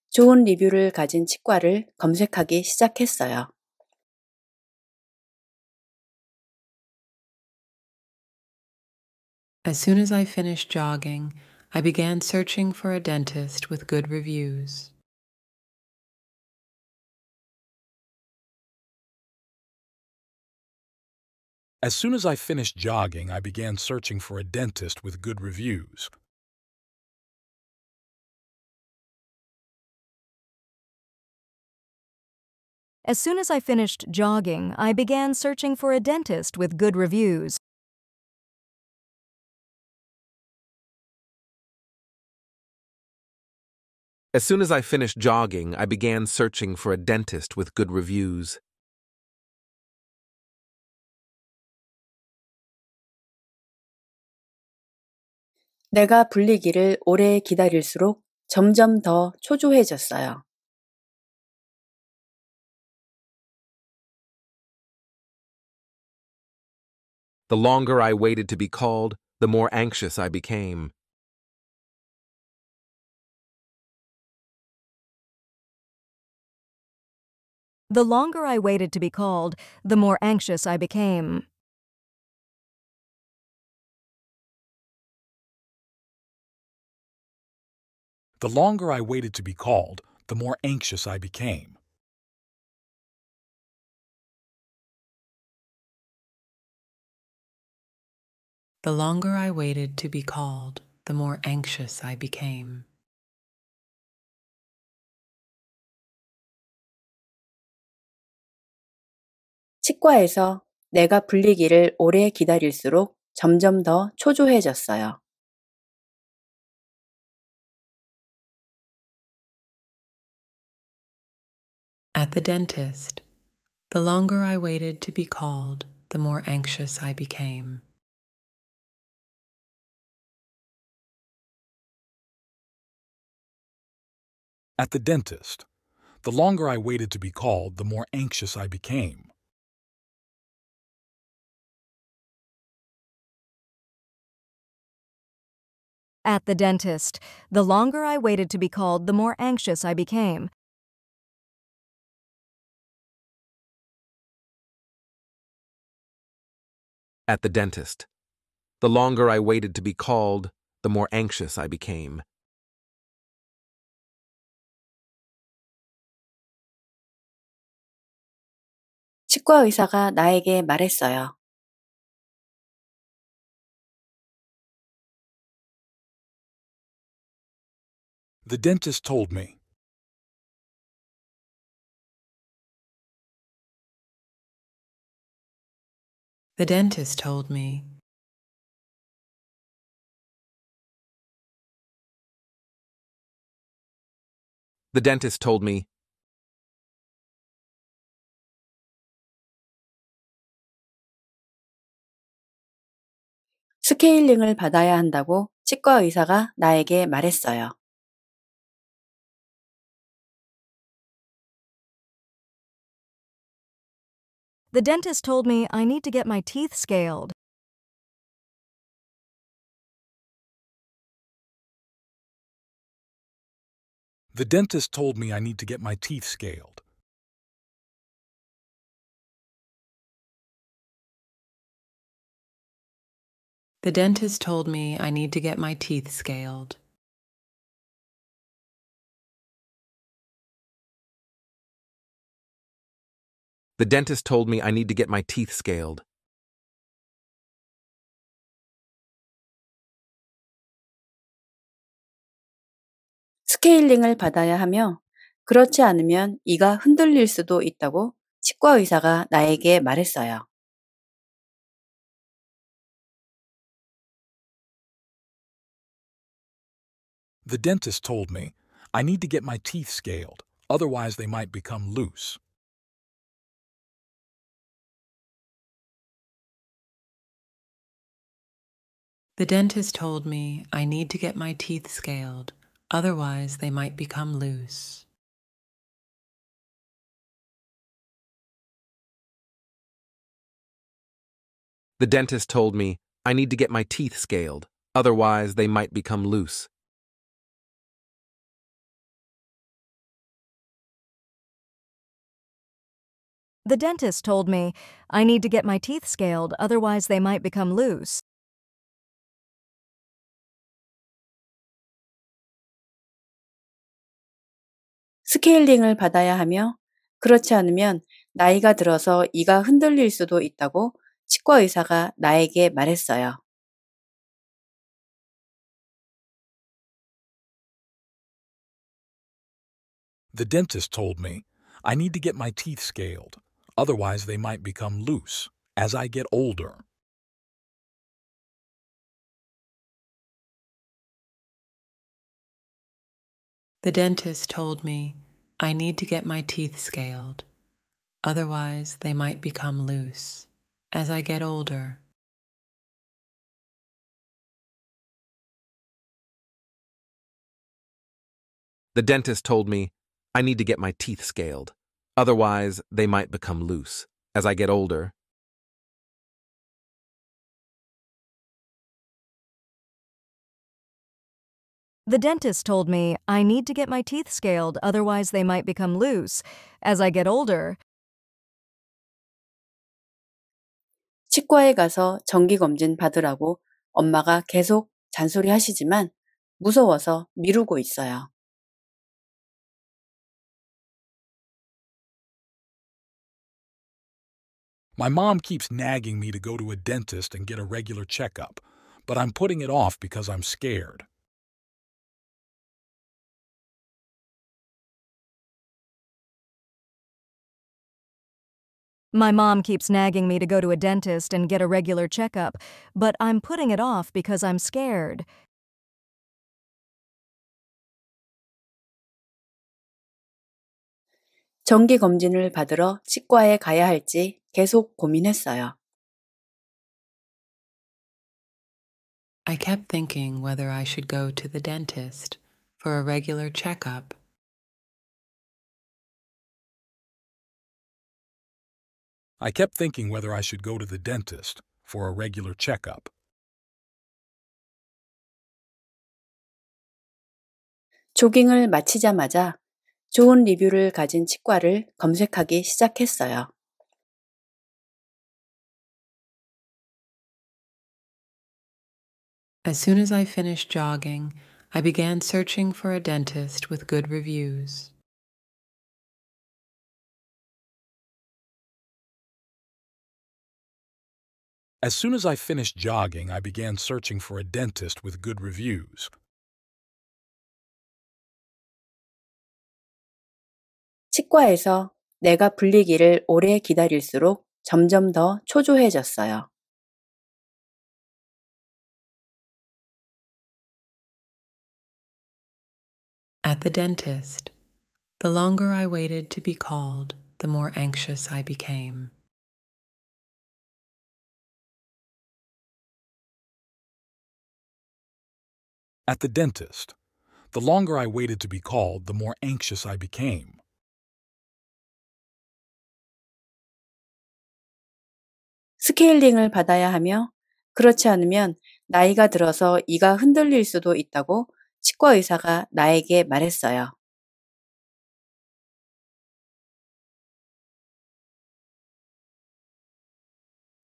좋은 리뷰를 가진 치과를 검색하기 시작했어요. As soon as I finished jogging, I began searching for a dentist with good reviews. As soon as I finished jogging, I began searching for a dentist with good reviews. As soon as I finished jogging, I began searching for a dentist with good reviews. As soon as I finished jogging, I began searching for a dentist with good reviews. 내가 불리기를 오래 기다릴수록 점점 더 초조해졌어요. The longer I waited to be called, the more anxious I became. The longer I waited to be called, the more anxious I became. The longer I waited to be called, the more anxious I became. The longer I waited to be called, the more anxious I became. 치과에서 내가 불리기를 오래 기다릴수록 점점 더 초조해졌어요. At the dentist, the longer I waited to be called, the more anxious I became. At the dentist, the longer I waited to be called, the more anxious I became. At the dentist, the longer I waited to be called, the more anxious I became. At the dentist. The longer I waited to be called, the more anxious I became. The dentist told me. The dentist told me. The dentist told me. Scaling을 받아야 한다고 치과 의사가 나에게 말했어요. The dentist told me I need to get my teeth scaled. The dentist told me I need to get my teeth scaled. The dentist told me I need to get my teeth scaled. The dentist told me I need to get my teeth scaled. 받아야 하며 그렇지 않으면 이가 흔들릴 수도 있다고 치과 의사가 나에게 말했어요. The dentist told me I need to get my teeth scaled, otherwise they might become loose. The dentist told me I need to get my teeth scaled, otherwise, they might become loose. The dentist told me I need to get my teeth scaled, otherwise, they might become loose. The dentist told me I need to get my teeth scaled, otherwise, they might become loose. 스케일링을 받아야 하며 그렇지 않으면 나이가 들어서 이가 흔들릴 수도 있다고 치과 의사가 나에게 말했어요. The dentist told me I need to get my teeth scaled, otherwise they might become loose as I get older. The dentist told me I need to get my teeth scaled, otherwise, they might become loose as I get older. The dentist told me, I need to get my teeth scaled, otherwise, they might become loose as I get older. The dentist told me I need to get my teeth scaled, otherwise, they might become loose as I get older. 치과에 가서 정기 검진 받으라고 엄마가 계속 잔소리 하시지만 무서워서 미루고 있어요. My mom keeps nagging me to go to a dentist and get a regular checkup, but I'm putting it off because I'm scared. My mom keeps nagging me to go to a dentist and get a regular checkup, but I'm putting it off because I'm scared. I kept thinking whether I should go to the dentist for a regular checkup. I kept thinking whether I should go to the dentist for a regular checkup. As soon as I finished jogging, I began searching for a dentist with good reviews. As soon as I finished jogging, I began searching for a dentist with good reviews. At the dentist, the longer I waited to be called, the more anxious I became. At the dentist, the longer I waited to be called, the more anxious I became. Scaling을 받아야 하며 그렇지 않으면 나이가 들어서 이가 흔들릴 수도 있다고 치과 의사가 나에게 말했어요.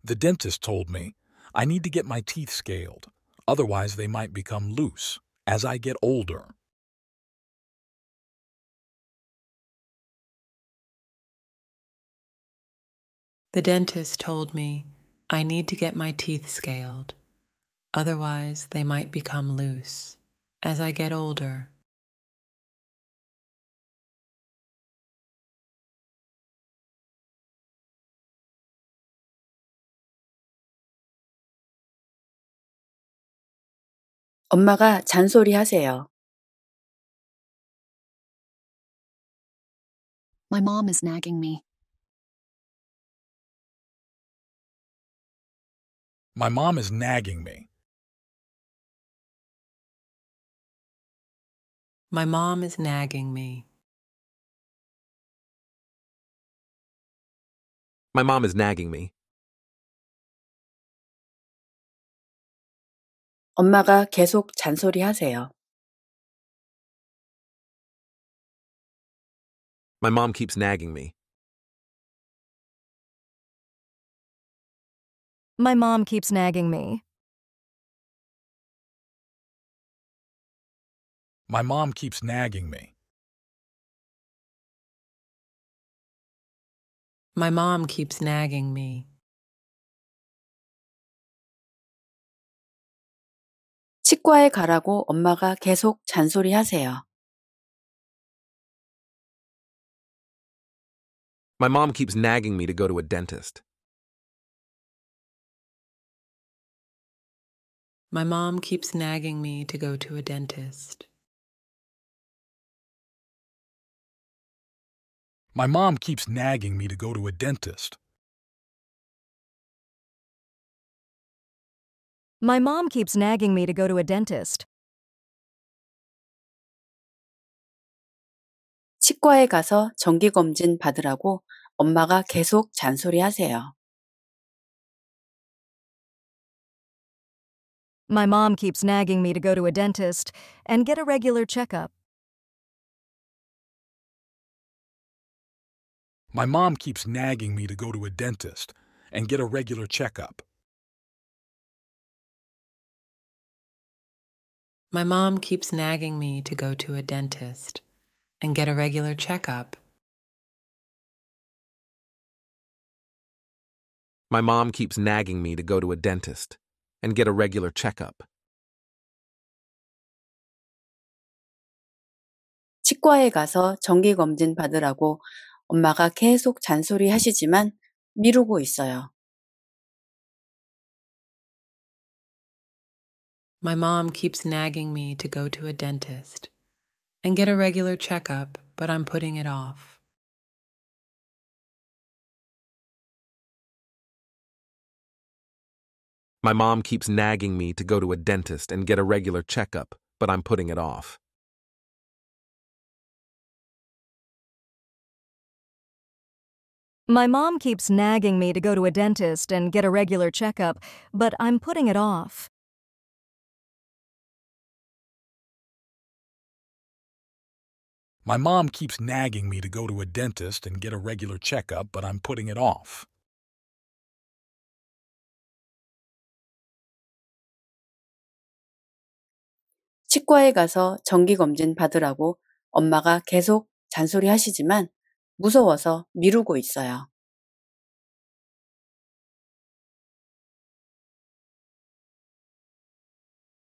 The dentist told me I need to get my teeth scaled. Otherwise, they might become loose as I get older. The dentist told me I need to get my teeth scaled, otherwise, they might become loose as I get older. 엄마가 잔소리 하세요. My mom is nagging me. My mom is nagging me. My mom is nagging me. My mom is nagging me. 엄마가 계속 잔소리 하세요. My mom keeps nagging me. My mom keeps nagging me. My mom keeps nagging me. My mom keeps nagging me. 치과에 가라고 엄마가 계속 잔소리 하세요. My mom keeps nagging me to go to a dentist. My mom keeps nagging me to go to a dentist. My mom keeps nagging me to go to a dentist. My mom keeps nagging me to go to a dentist. 치과에 가서 정기 검진 받으라고 엄마가 계속 잔소리하세요. My mom keeps nagging me to go to a dentist and get a regular checkup. My mom keeps nagging me to go to a dentist and get a regular checkup. My mom keeps nagging me to go to a dentist and get a regular checkup. My mom keeps nagging me to go to a dentist and get a regular checkup. 치과에 가서 정기 검진 받으라고 엄마가 계속 잔소리 하시지만 미루고 있어요. my mom keeps nagging me to go to a dentist and get a regular checkup, but I'm putting it off. My mom keeps nagging me to go to a dentist and get a regular checkup, but I'm putting it off. My mom keeps nagging me to go to a dentist and get a regular checkup, but I'm putting it off. My mom keeps nagging me to go to a dentist and get a regular checkup, but I'm putting it off. 치과에 가서 받으라고 엄마가 계속 무서워서 미루고 있어요.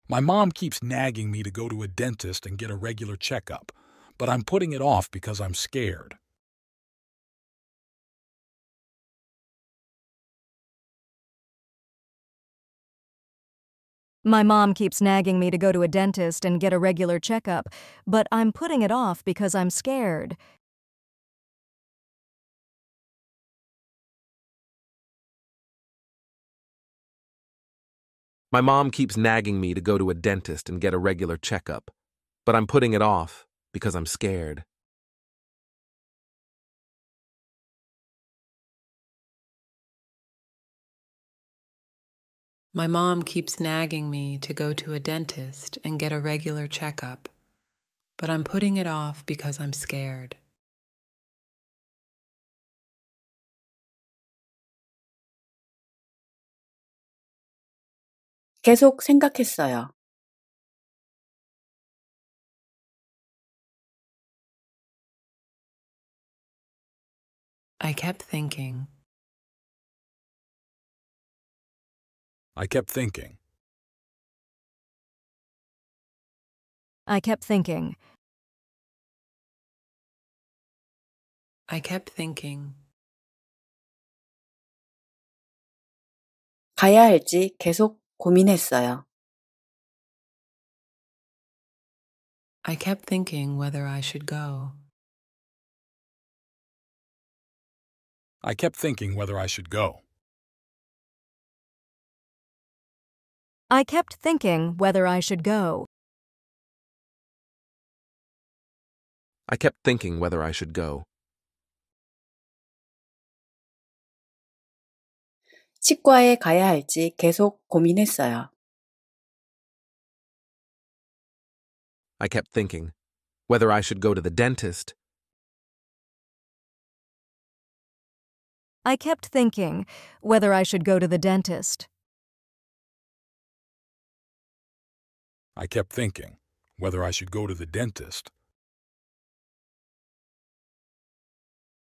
My mom keeps nagging me to go to a dentist and get a regular checkup but I'm putting it off because I'm scared. My mom keeps nagging me to go to a dentist and get a regular checkup, but I'm putting it off because I'm scared. My mom keeps nagging me to go to a dentist and get a regular checkup, but I'm putting it off because I'm scared. My mom keeps nagging me to go to a dentist and get a regular checkup, but I'm putting it off because I'm scared. 계속 생각했어요. I kept thinking. I kept thinking. I kept thinking. I kept thinking. 가야 할지 계속 고민했어요. I kept thinking whether I should go. I kept thinking whether I should go. I kept thinking whether I should go. I kept thinking whether I should go. 치과에 가야 할지 계속 고민했어요. I kept thinking whether I should go to the dentist I kept thinking whether I should go to the dentist. I kept thinking whether I should go to the dentist.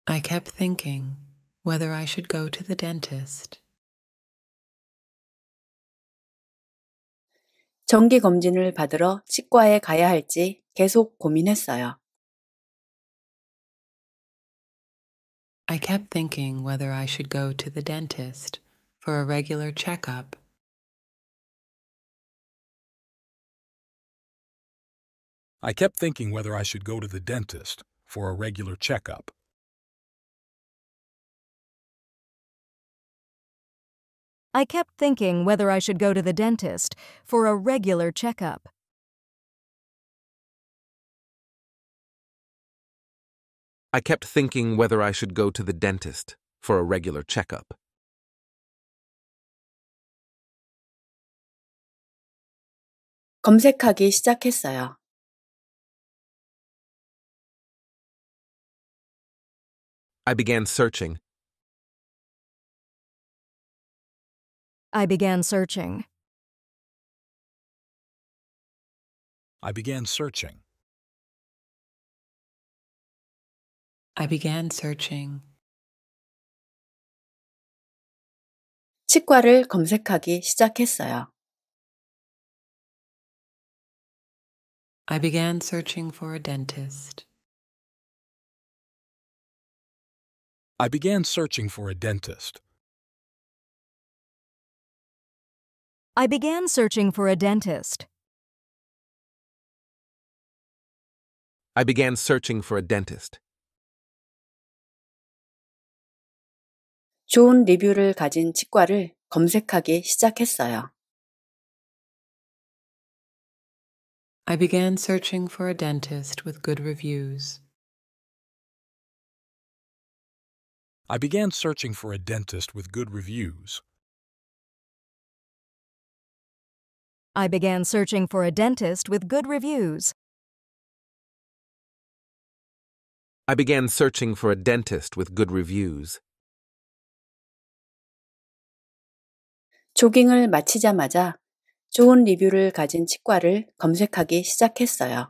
I kept thinking whether I should go to the dentist. 정기 검진을 받으러 치과에 가야 할지 계속 고민했어요. I kept thinking whether I should go to the dentist for a regular checkup. I kept thinking whether I should go to the dentist for a regular checkup. I kept thinking whether I should go to the dentist for a regular checkup. I kept thinking whether I should go to the dentist for a regular checkup. I began searching. I began searching. I began searching. I began searching. 치과를 검색하기 시작했어요. I began searching for a dentist. I began searching for a dentist. I began searching for a dentist. I began searching for a dentist. 좋은 리뷰를 가진 치과를 검색하기 시작했어요. I began searching for a dentist with good reviews. I began searching for a dentist with good reviews. I began searching for a dentist with good reviews. I began searching for a dentist with good reviews. 조깅을 마치자마자 좋은 리뷰를 가진 치과를 검색하기 시작했어요.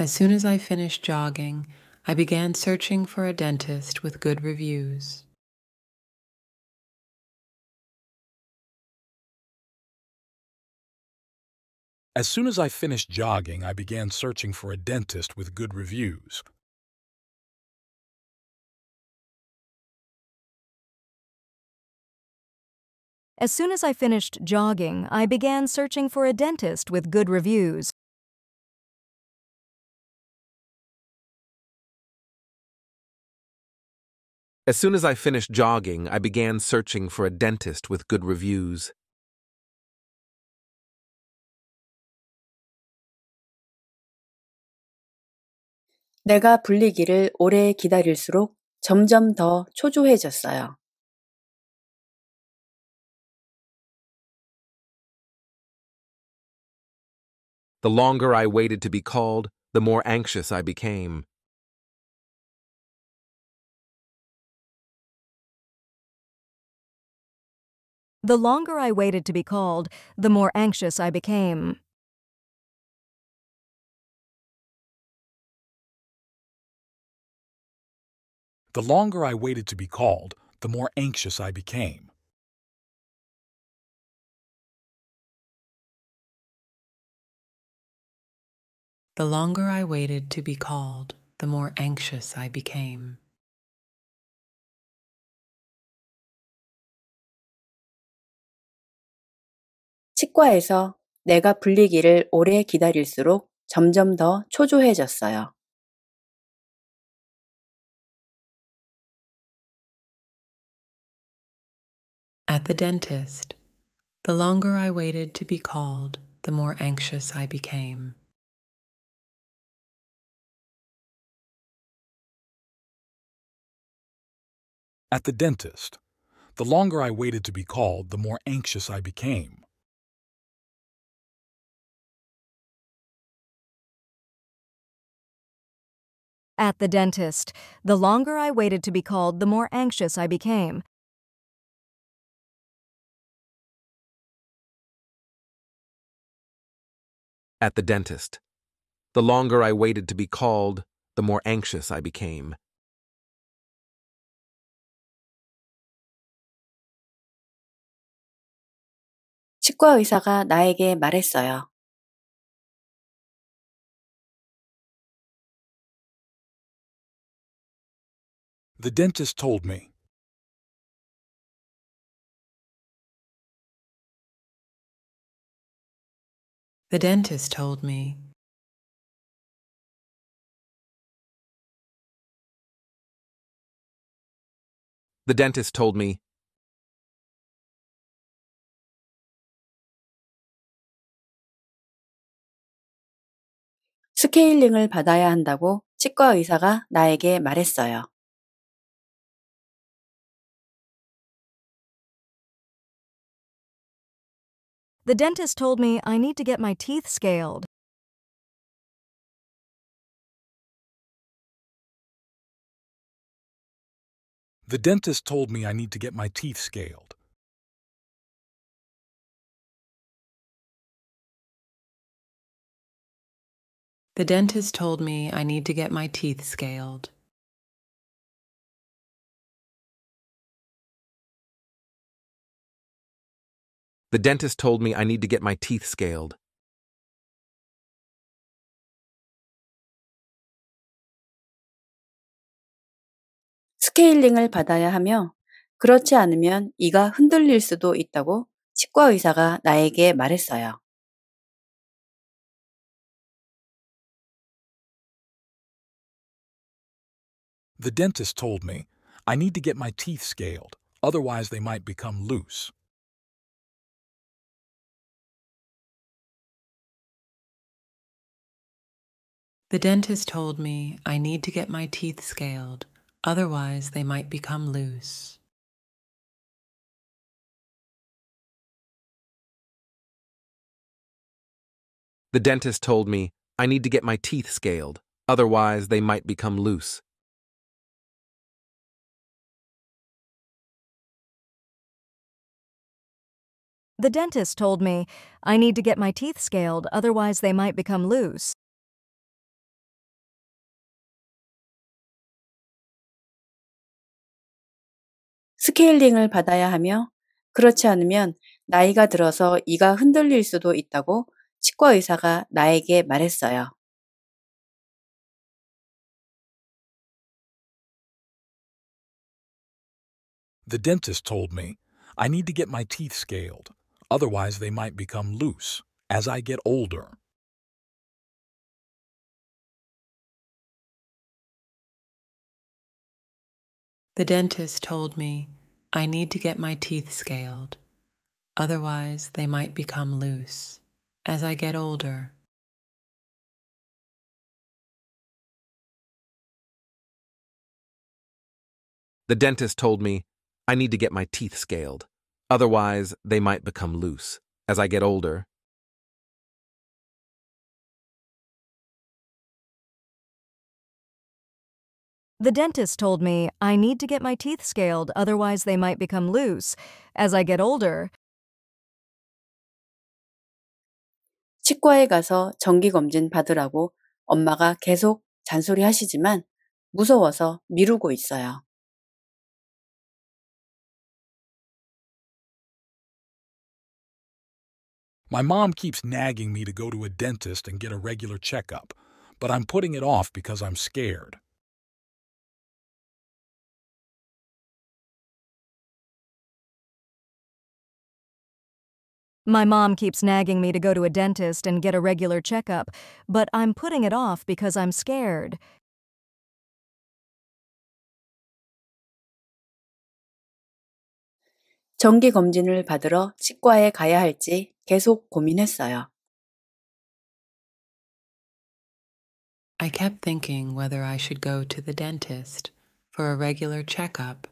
As soon as I finished jogging, I began searching for a dentist with good reviews. As soon as I finished jogging, I began searching for a dentist with good reviews. As soon as I finished jogging, I began searching for a dentist with good reviews. As soon as I finished jogging, I began searching for a dentist with good reviews. 내가 불리기를 오래 기다릴수록 점점 더 초조해졌어요. The longer I waited to be called, the more anxious I became. The longer I waited to be called, the more anxious I became. The longer I waited to be called, the more anxious I became. The longer I waited to be called, the more anxious I became. At the dentist, the longer I waited to be called, the more anxious I became. At the dentist, the longer I waited to be called, the more anxious I became. At the dentist, the longer I waited to be called, the more anxious I became. At the dentist, the longer I waited to be called, the more anxious I became. 치과 의사가 나에게 말했어요. The dentist told me. The dentist told me. The dentist told me. 스케일링을 받아야 한다고 치과 의사가 나에게 말했어요. The dentist told me I need to get my teeth scaled. The dentist told me I need to get my teeth scaled. The dentist told me I need to get my teeth scaled. The dentist told me I need to get my teeth scaled. 스케일링을 받아야 하며 그렇지 않으면 이가 흔들릴 수도 있다고 치과 의사가 나에게 말했어요. The dentist told me I need to get my teeth scaled, otherwise they might become loose. The dentist told me I need to get my teeth scaled, otherwise they might become loose. The dentist told me I need to get my teeth scaled, otherwise they might become loose. The dentist told me I need to get my teeth scaled, otherwise, they might become loose. Scaling을 받아야 하며 그렇지 않으면 나이가 들어서 이가 흔들릴 수도 있다고 치과 의사가 나에게 말했어요. The dentist told me I need to get my teeth scaled. Otherwise, they might become loose as I get older. The dentist told me I need to get my teeth scaled. Otherwise, they might become loose as I get older. The dentist told me I need to get my teeth scaled. Otherwise, they might become loose. As I get older, The dentist told me I need to get my teeth scaled, otherwise, they might become loose as I get older. 치과에 가서 정기 검진 받으라고 엄마가 계속 잔소리 하시지만 무서워서 미루고 있어요. My mom keeps nagging me to go to a dentist and get a regular checkup, but I'm putting it off because I'm scared. My mom keeps nagging me to go to a dentist and get a regular checkup, but I'm putting it off because I'm scared. 정기 검진을 받으러 치과에 가야 할지 계속 고민했어요. I kept thinking whether I should go to the dentist for a regular checkup.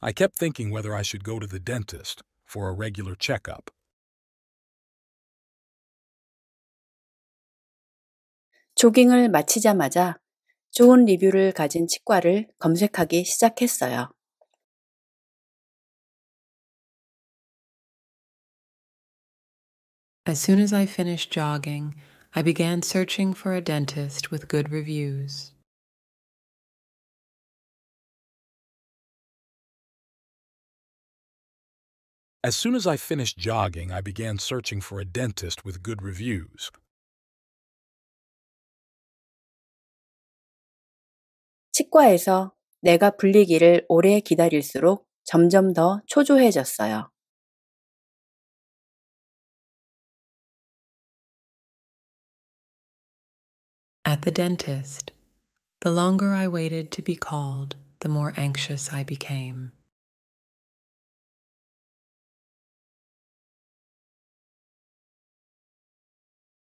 I kept thinking whether I should go to the dentist for a regular checkup. 조깅을 마치자마자 좋은 리뷰를 가진 치과를 검색하기 시작했어요. As soon as I finished jogging, I began searching for a dentist with good reviews. As soon as I finished jogging, I began searching for a dentist with good reviews. 치과에서 내가 불리기를 오래 기다릴수록 점점 더 초조해졌어요. At the dentist, the longer I waited to be called, the more anxious I became.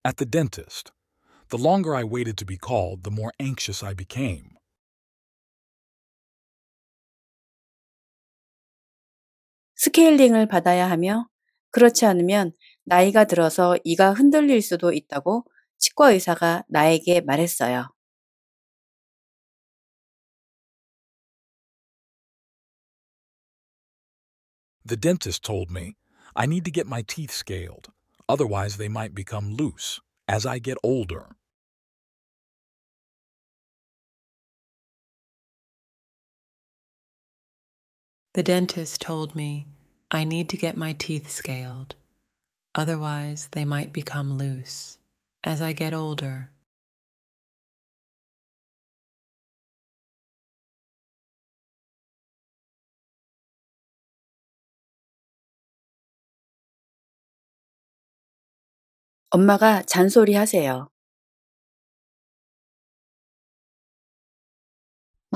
At the dentist, the longer I waited to be called, the more anxious I became. 스케일링을 받아야 하며 그렇지 않으면 나이가 들어서 이가 흔들릴 수도 있다고 치과 의사가 나에게 말했어요. The dentist told me I need to get my teeth scaled, otherwise they might become loose as I get older. The dentist told me I need to get my teeth scaled, otherwise, they might become loose as I get older. My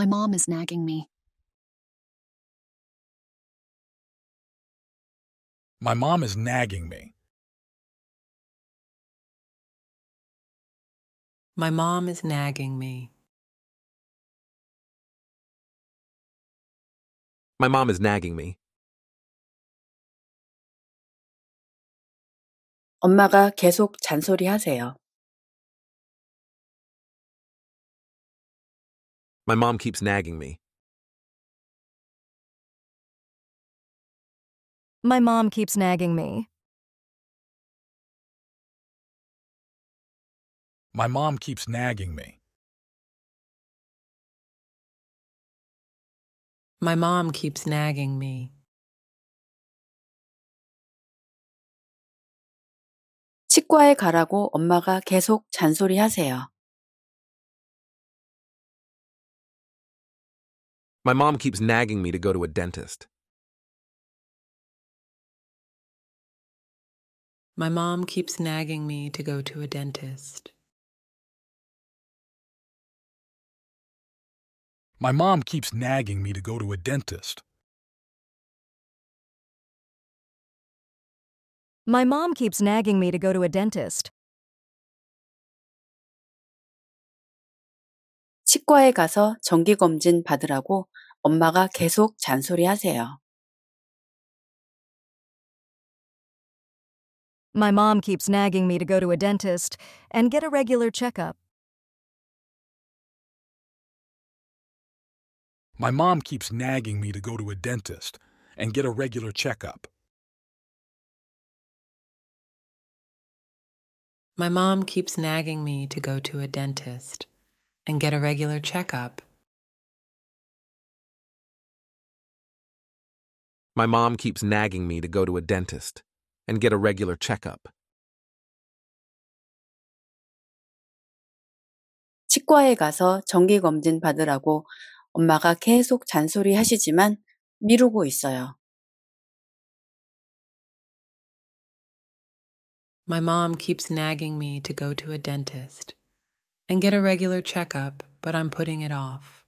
mom is nagging me. My mom is nagging me. My mom is nagging me. My mom is nagging me. 엄마가 계속 잔소리하세요. My mom keeps nagging me. My mom keeps nagging me. My mom keeps nagging me. My mom keeps nagging me. 치과에 가라고 엄마가 계속 잔소리하세요. My mom keeps nagging me to go to a dentist. My mom keeps nagging me to go to a dentist. My mom keeps nagging me to go to a dentist. My mom keeps nagging me to go to a dentist. 치과에 가서 정기 검진 받으라고 엄마가 계속 잔소리하세요. My mom keeps nagging me to go to a dentist and get a regular checkup. My mom keeps nagging me to go to a dentist and get a regular checkup. My mom keeps nagging me to go to a dentist and get a regular checkup. My mom keeps nagging me to go to a dentist and get a regular checkup. 치과에 가서 정기 검진 받으라고 엄마가 계속 잔소리 하시지만 미루고 있어요. My mom keeps nagging me to go to a dentist and get a regular checkup, but I'm putting it off.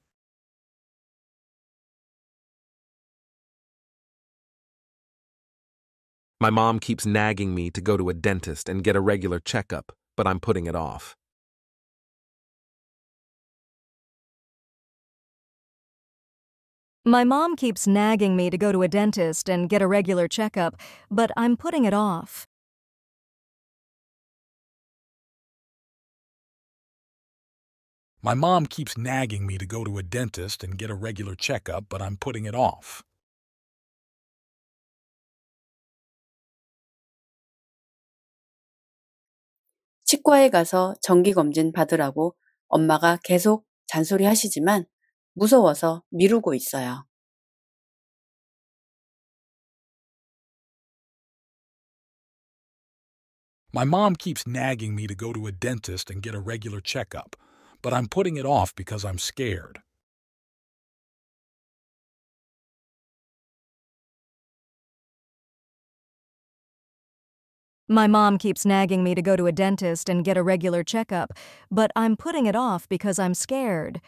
My mom keeps nagging me to go to a dentist and get a regular checkup, but I'm putting it off. My mom keeps nagging me to go to a dentist and get a regular checkup, but I'm putting it off. My mom keeps nagging me to go to a dentist and get a regular checkup, but I'm putting it off. 치과에 가서 정기검진 받으라고 엄마가 계속 잔소리 하시지만 무서워서 미루고 있어요. My mom keeps nagging me to go to a dentist and get a regular checkup, but I'm putting it off because I'm scared. My mom keeps nagging me to go to a dentist and get a regular checkup, but I'm putting it off because I'm scared.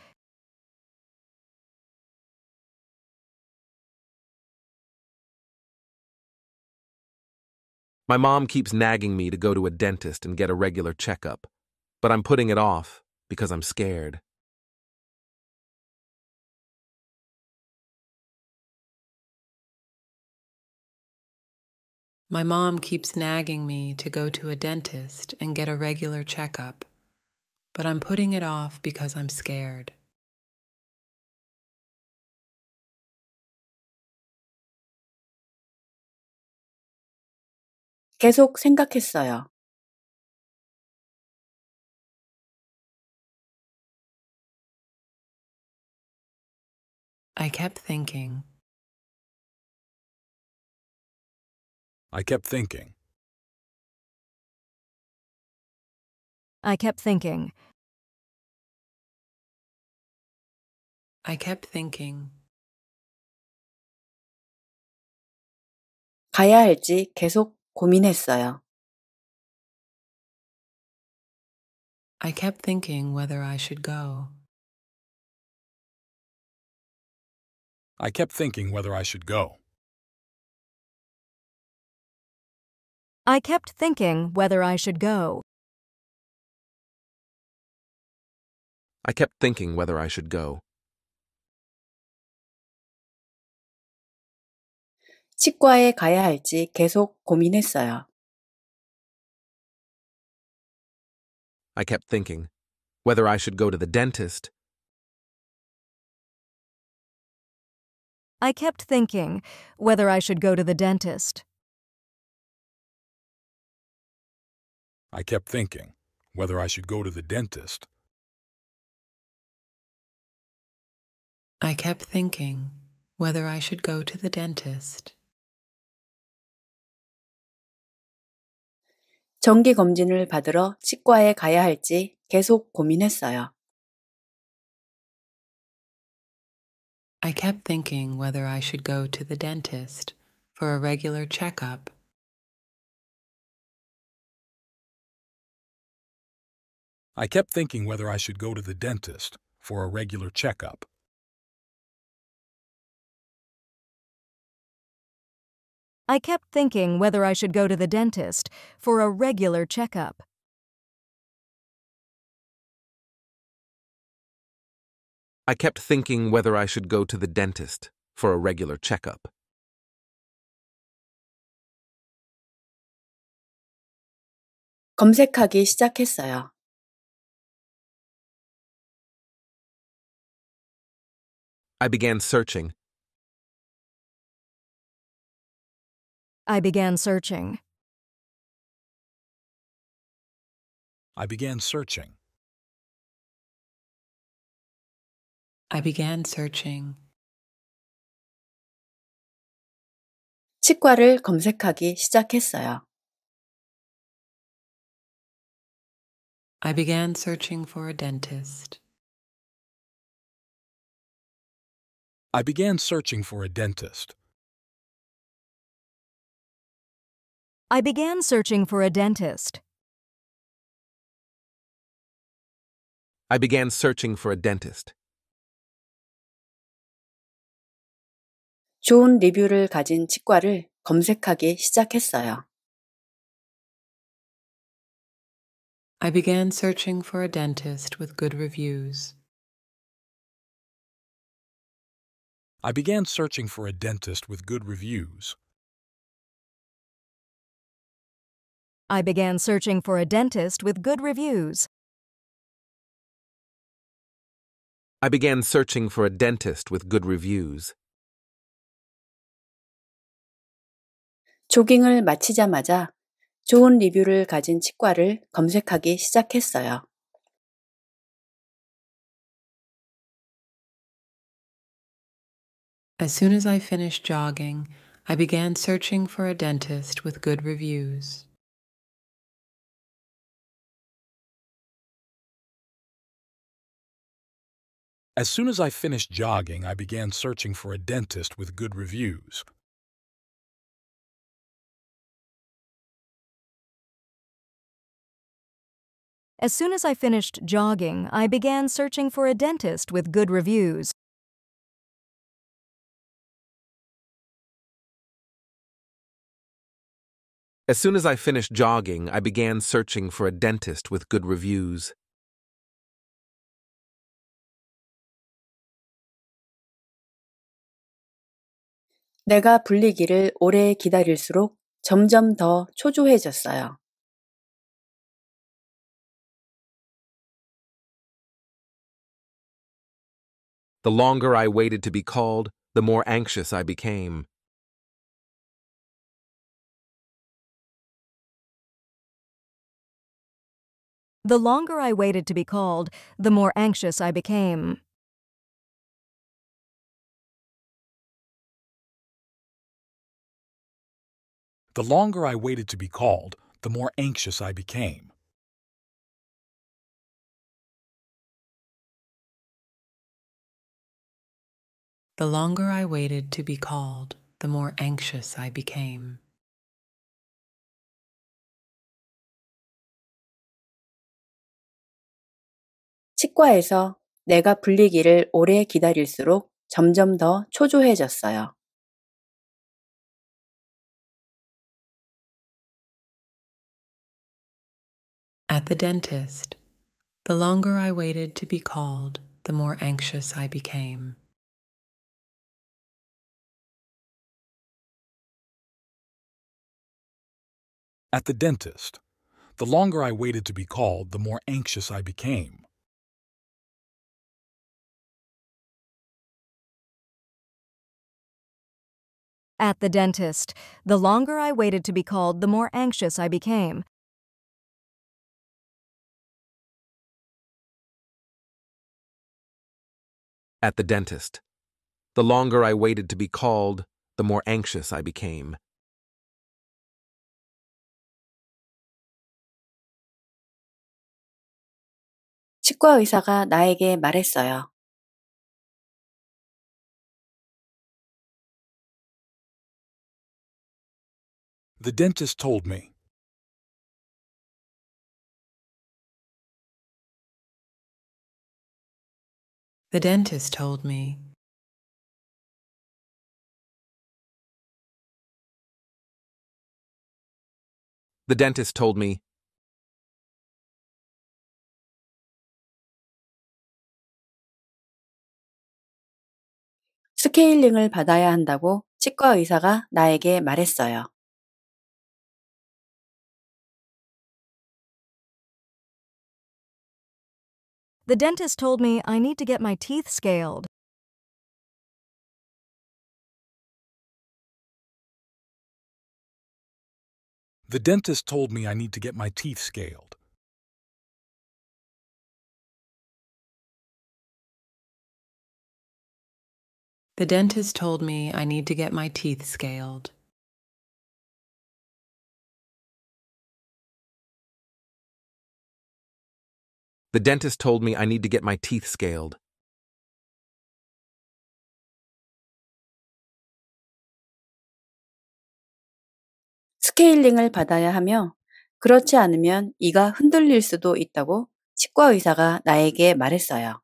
My mom keeps nagging me to go to a dentist and get a regular checkup, but I'm putting it off because I'm scared. My mom keeps nagging me to go to a dentist and get a regular checkup, but I'm putting it off because I'm scared. I kept thinking. I kept thinking. I kept thinking. I kept thinking. 가야 할지 계속 고민했어요. I kept thinking whether I should go. I kept thinking whether I should go. I kept thinking whether I should go. I kept thinking whether I should go. 치과에 가야 할지 계속 고민했어요. I kept thinking whether I should go to the dentist. I kept thinking whether I should go to the dentist. I kept thinking whether I should go to the dentist. I kept thinking whether I should go to the dentist. 정기 검진을 받으러 치과에 가야 할지 계속 고민했어요. I kept thinking whether I should go to the dentist for a regular checkup. I kept thinking whether I should go to the dentist for a regular checkup. I kept thinking whether I should go to the dentist for a regular checkup. I kept thinking whether I should go to the dentist for a regular checkup. 검색하기 시작했어요. I began searching. I began searching. I began searching. I began searching. 치과를 검색하기 시작했어요. I began searching for a dentist. I began searching for a dentist. I began searching for a dentist. I began searching for a dentist. 좋은 리뷰를 가진 치과를 검색하기 시작했어요. I began searching for a dentist with good reviews. I began searching for a dentist with good reviews. I began searching for a dentist with good reviews. I began searching for a dentist with good reviews. 조깅을 마치자마자 좋은 리뷰를 가진 치과를 검색하기 시작했어요. As soon as I finished jogging, I began searching for a dentist with good reviews. As soon as I finished jogging, I began searching for a dentist with good reviews. As soon as I finished jogging, I began searching for a dentist with good reviews. As soon as I finished jogging, I began searching for a dentist with good reviews. The longer I waited to be called, the more anxious I became. The longer I waited to be called, the more anxious I became. The longer I waited to be called, the more anxious I became. The longer I waited to be called, the more anxious I became. 치과에서 내가 불리기를 오래 기다릴수록 점점 더 초조해졌어요. At the dentist, the longer I waited to be called, the more anxious I became. At the dentist, the longer I waited to be called, the more anxious I became. At the dentist, the longer I waited to be called, the more anxious I became. At the dentist, the longer I waited to be called, the more anxious I became. 치과 의사가 나에게 말했어요. The dentist told me. The dentist told me. The dentist told me. 스케일링을 받아야 한다고 치과 의사가 나에게 말했어요. The dentist told me I need to get my teeth scaled. The dentist told me I need to get my teeth scaled. The dentist told me I need to get my teeth scaled. The dentist told me I need to get my teeth scaled. 받아야 하며 그렇지 않으면 이가 흔들릴 수도 있다고 치과 의사가 나에게 말했어요.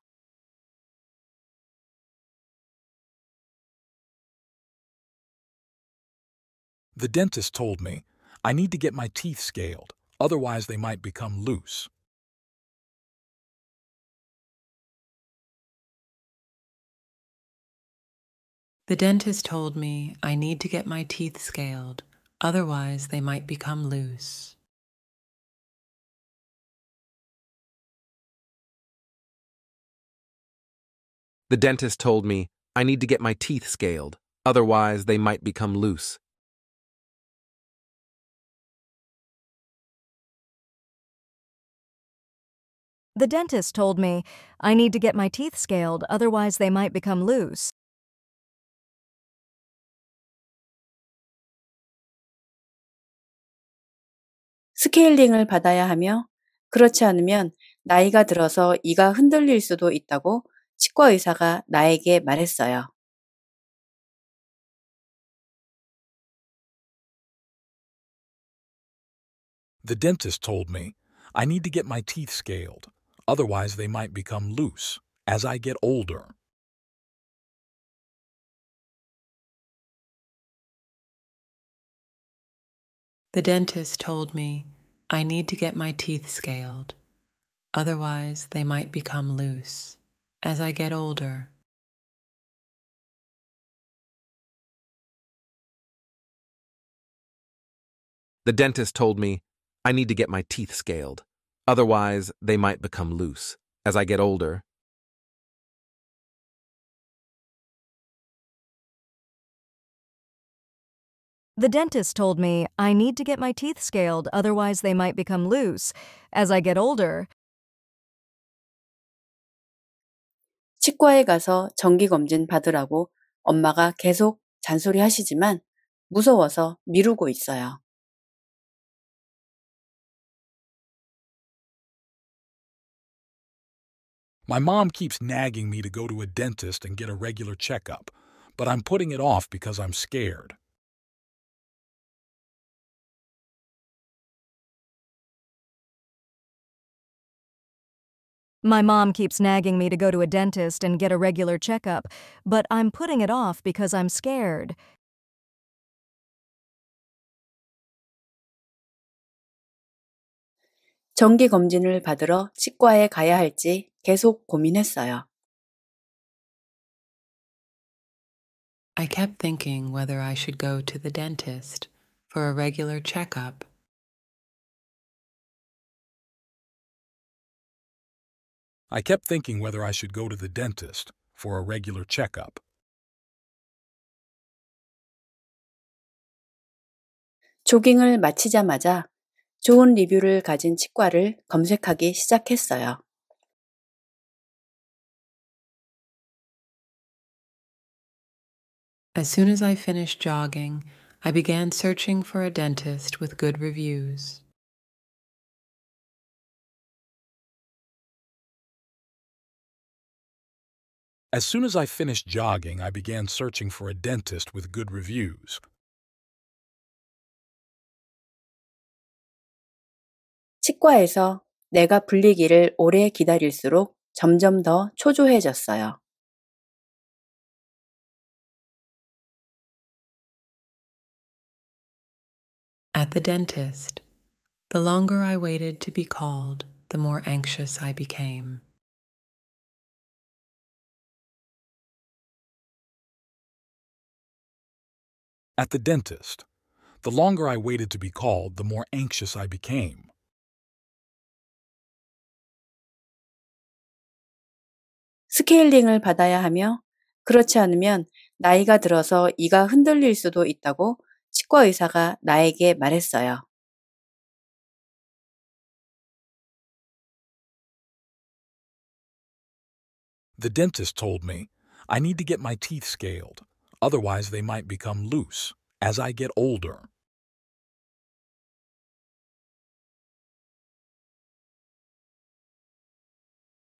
The dentist told me I need to get my teeth scaled, otherwise they might become loose. The dentist told me I need to get my teeth scaled, otherwise, they might become loose. The dentist told me I need to get my teeth scaled, otherwise, they might become loose. The dentist told me I need to get my teeth scaled, otherwise, they might become loose. 스케일링을 받아야 하며 그렇지 않으면 나이가 들어서 이가 흔들릴 수도 있다고 치과 의사가 나에게 말했어요. The dentist told me I need to get my teeth scaled, otherwise they might become loose as I get older. The dentist told me I need to get my teeth scaled, otherwise, they might become loose as I get older. The dentist told me I need to get my teeth scaled, otherwise, they might become loose as I get older. The dentist told me I need to get my teeth scaled, otherwise, they might become loose as I get older. 치과에 가서 정기 검진 받으라고 엄마가 계속 잔소리 하시지만 무서워서 미루고 있어요. My mom keeps nagging me to go to a dentist and get a regular checkup, but I'm putting it off because I'm scared. My mom keeps nagging me to go to a dentist and get a regular checkup, but I'm putting it off because I'm scared. I kept thinking whether I should go to the dentist for a regular checkup I kept thinking whether I should go to the dentist for a regular checkup. As soon as I finished jogging, I began searching for a dentist with good reviews. As soon as I finished jogging, I began searching for a dentist with good reviews. At the dentist, the longer I waited to be called, the more anxious I became. At the dentist, the longer I waited to be called, the more anxious I became. 받아야 하며 그렇지 않으면 나이가 들어서 이가 흔들릴 수도 있다고 치과 의사가 나에게 말했어요. The dentist told me I need to get my teeth scaled. Otherwise, they might become loose as I get older.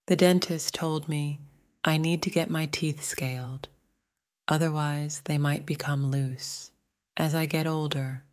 The dentist told me I need to get my teeth scaled. Otherwise, they might become loose as I get older.